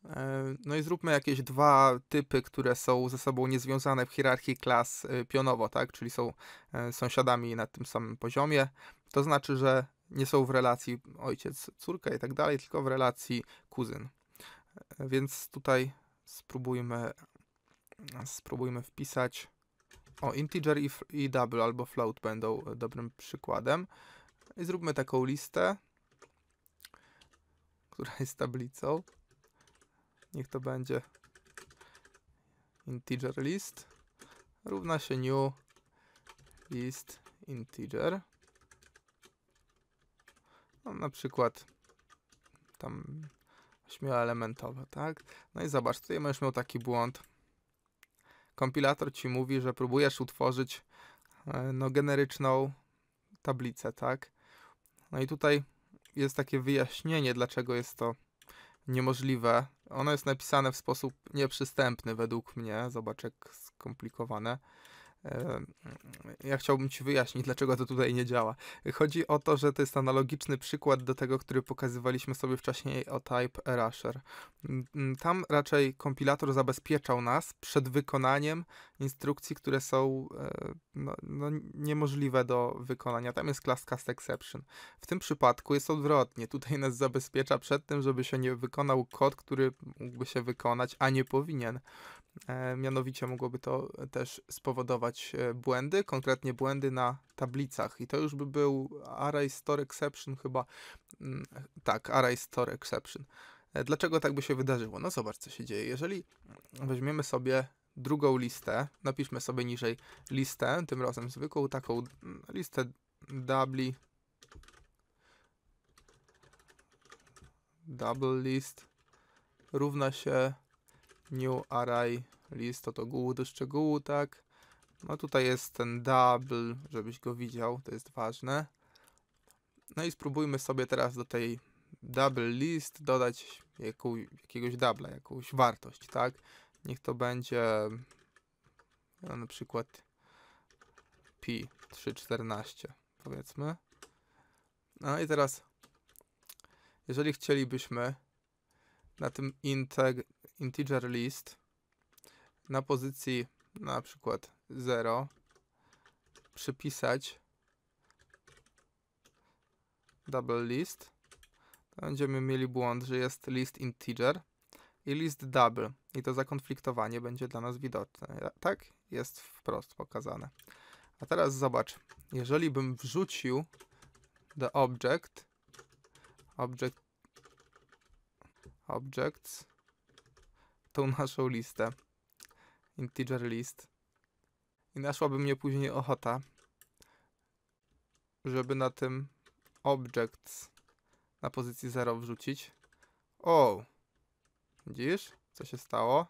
e, no i zróbmy jakieś dwa typy, które są ze sobą niezwiązane w hierarchii klas e, pionowo, tak? Czyli są e, sąsiadami na tym samym poziomie. To znaczy, że nie są w relacji ojciec, córka i tak dalej, tylko w relacji kuzyn. Więc tutaj spróbujmy spróbujmy wpisać. O, integer i, i double albo float będą e, dobrym przykładem. I zróbmy taką listę, która jest tablicą. Niech to będzie integer list równa się new list integer. No, na przykład tam elementowe, tak? No i zobacz, tutaj już miał taki błąd, kompilator ci mówi, że próbujesz utworzyć e, no, generyczną tablicę, tak? No i tutaj jest takie wyjaśnienie, dlaczego jest to niemożliwe. Ono jest napisane w sposób nieprzystępny według mnie. Zobacz, jak skomplikowane. Ja chciałbym Ci wyjaśnić, dlaczego to tutaj nie działa. Chodzi o to, że to jest analogiczny przykład do tego, który pokazywaliśmy sobie wcześniej o Type Rusher. Tam raczej kompilator zabezpieczał nas przed wykonaniem instrukcji, które są e, no, no, niemożliwe do wykonania. Tam jest class cast exception. W tym przypadku jest odwrotnie. Tutaj nas zabezpiecza przed tym, żeby się nie wykonał kod, który mógłby się wykonać, a nie powinien. E, mianowicie mogłoby to też spowodować, E, błędy, konkretnie błędy na tablicach i to już by był array store exception chyba, mm, tak, array store exception. E, dlaczego tak by się wydarzyło? No zobacz, co się dzieje. Jeżeli weźmiemy sobie drugą listę, napiszmy sobie niżej listę, tym razem zwykłą taką mm, listę doubly, double list równa się new array list, to to głód do szczegółu, tak, no tutaj jest ten double, żebyś go widział, to jest ważne. No i spróbujmy sobie teraz do tej double list dodać jaką, jakiegoś dubla, jakąś wartość, tak? Niech to będzie no, na przykład pi 314 powiedzmy. No i teraz jeżeli chcielibyśmy na tym integer list na pozycji na przykład 0 przypisać double list. Będziemy mieli błąd, że jest list integer i list double. I to zakonfliktowanie będzie dla nas widoczne. Tak? Jest wprost pokazane. A teraz zobacz. Jeżeli bym wrzucił the object, object objects, tą naszą listę, integer list, i naszłaby mnie później ochota, żeby na tym objects na pozycji 0 wrzucić. O! Widzisz? Co się stało?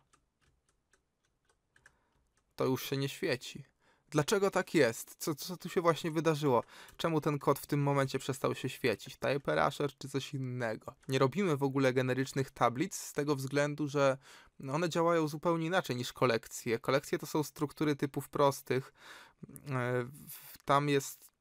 To już się nie świeci. Dlaczego tak jest? Co, co tu się właśnie wydarzyło? Czemu ten kod w tym momencie przestał się świecić? Type Rusher czy coś innego? Nie robimy w ogóle generycznych tablic z tego względu, że no one działają zupełnie inaczej niż kolekcje. Kolekcje to są struktury typów prostych. E, tam jest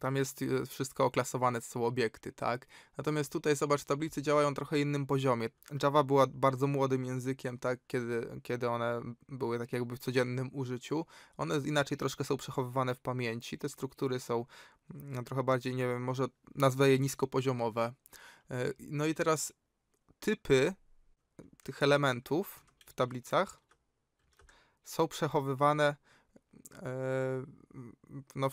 tam jest e, wszystko oklasowane, co są obiekty, tak? Natomiast tutaj, zobacz, tablice działają trochę innym poziomie. Java była bardzo młodym językiem, tak? Kiedy, kiedy one były tak jakby w codziennym użyciu. One inaczej troszkę są przechowywane w pamięci. Te struktury są mm, trochę bardziej, nie wiem, może nazwę je niskopoziomowe. E, no i teraz typy tych elementów w tablicach są przechowywane e, no,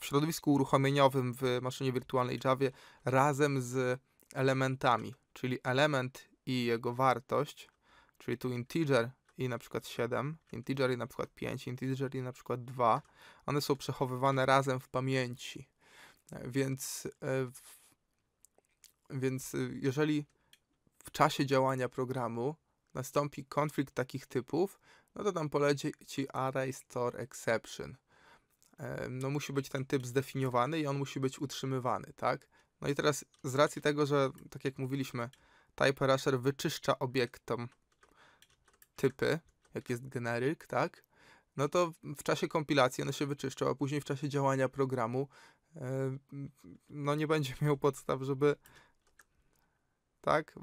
w, środowisku uruchomieniowym w maszynie wirtualnej Java razem z elementami, czyli element i jego wartość, czyli tu integer i na przykład 7, integer i na przykład 5, integer i na przykład 2, one są przechowywane razem w pamięci. Więc, e, więc e, jeżeli w czasie działania programu nastąpi konflikt takich typów, no to tam poleci array store exception. No musi być ten typ zdefiniowany i on musi być utrzymywany, tak? No i teraz z racji tego, że tak jak mówiliśmy, typerusher wyczyszcza obiektom typy, jak jest generic tak? No to w czasie kompilacji one się wyczyszczą, a później w czasie działania programu no nie będzie miał podstaw, żeby tak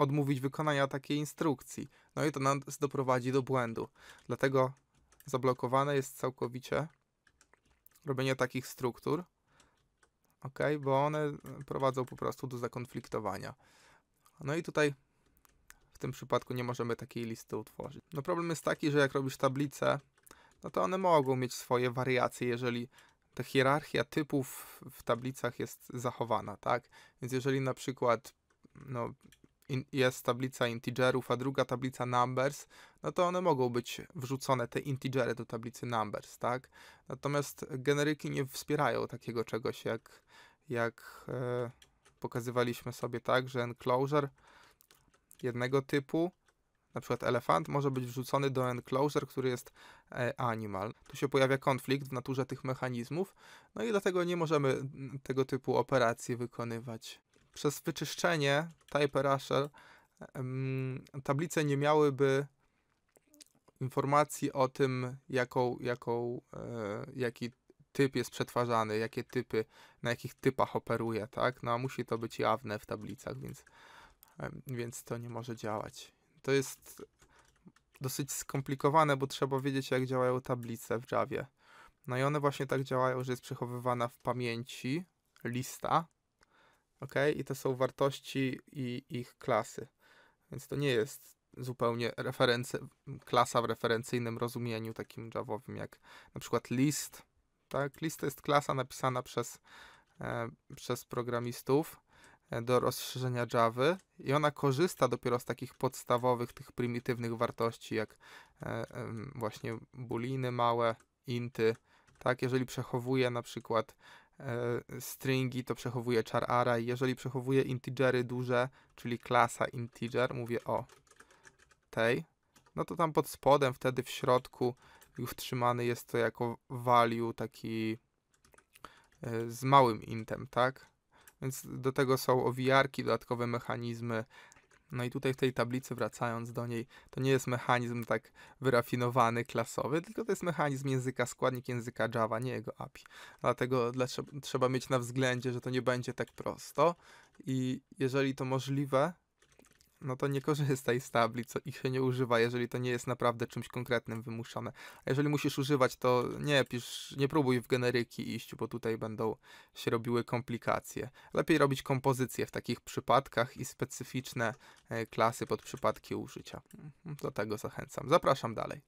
odmówić wykonania takiej instrukcji. No i to nas doprowadzi do błędu. Dlatego zablokowane jest całkowicie robienie takich struktur, ok, bo one prowadzą po prostu do zakonfliktowania. No i tutaj w tym przypadku nie możemy takiej listy utworzyć. No problem jest taki, że jak robisz tablice, no to one mogą mieć swoje wariacje, jeżeli ta hierarchia typów w tablicach jest zachowana, tak? Więc jeżeli na przykład no, in, jest tablica integerów, a druga tablica numbers, no to one mogą być wrzucone, te integery do tablicy numbers, tak? Natomiast generyki nie wspierają takiego czegoś jak, jak e, pokazywaliśmy sobie, tak, że enclosure jednego typu, na przykład elefant, może być wrzucony do enclosure, który jest e, animal. Tu się pojawia konflikt w naturze tych mechanizmów, no i dlatego nie możemy tego typu operacji wykonywać przez wyczyszczenie Type Rusher tablice nie miałyby informacji o tym, jaką, jaką, e, jaki typ jest przetwarzany, jakie typy, na jakich typach operuje, tak? No a musi to być jawne w tablicach, więc, więc to nie może działać. To jest dosyć skomplikowane, bo trzeba wiedzieć, jak działają tablice w Javie. No i one właśnie tak działają, że jest przechowywana w pamięci lista, ok? I to są wartości i ich klasy. Więc to nie jest zupełnie klasa w referencyjnym rozumieniu takim javowym jak na przykład list, tak? List to jest klasa napisana przez, e, przez programistów e, do rozszerzenia Java i ona korzysta dopiero z takich podstawowych, tych prymitywnych wartości, jak e, e, właśnie buliny małe, inty, tak? Jeżeli przechowuje na przykład E, stringi, to przechowuje char array. Jeżeli przechowuje integery duże, czyli klasa integer, mówię o tej, no to tam pod spodem wtedy w środku już trzymany jest to jako value taki e, z małym intem, tak? Więc do tego są owijarki, dodatkowe mechanizmy no i tutaj w tej tablicy, wracając do niej, to nie jest mechanizm tak wyrafinowany, klasowy, tylko to jest mechanizm języka, składnik języka Java, nie jego API. Dlatego dla, trzeba mieć na względzie, że to nie będzie tak prosto i jeżeli to możliwe, no to nie korzystaj z tablic, ich się nie używa, jeżeli to nie jest naprawdę czymś konkretnym wymuszone. A jeżeli musisz używać, to nie pisz, nie próbuj w generyki iść, bo tutaj będą się robiły komplikacje. Lepiej robić kompozycje w takich przypadkach i specyficzne e, klasy pod przypadki użycia. Mhm, do tego zachęcam. Zapraszam dalej.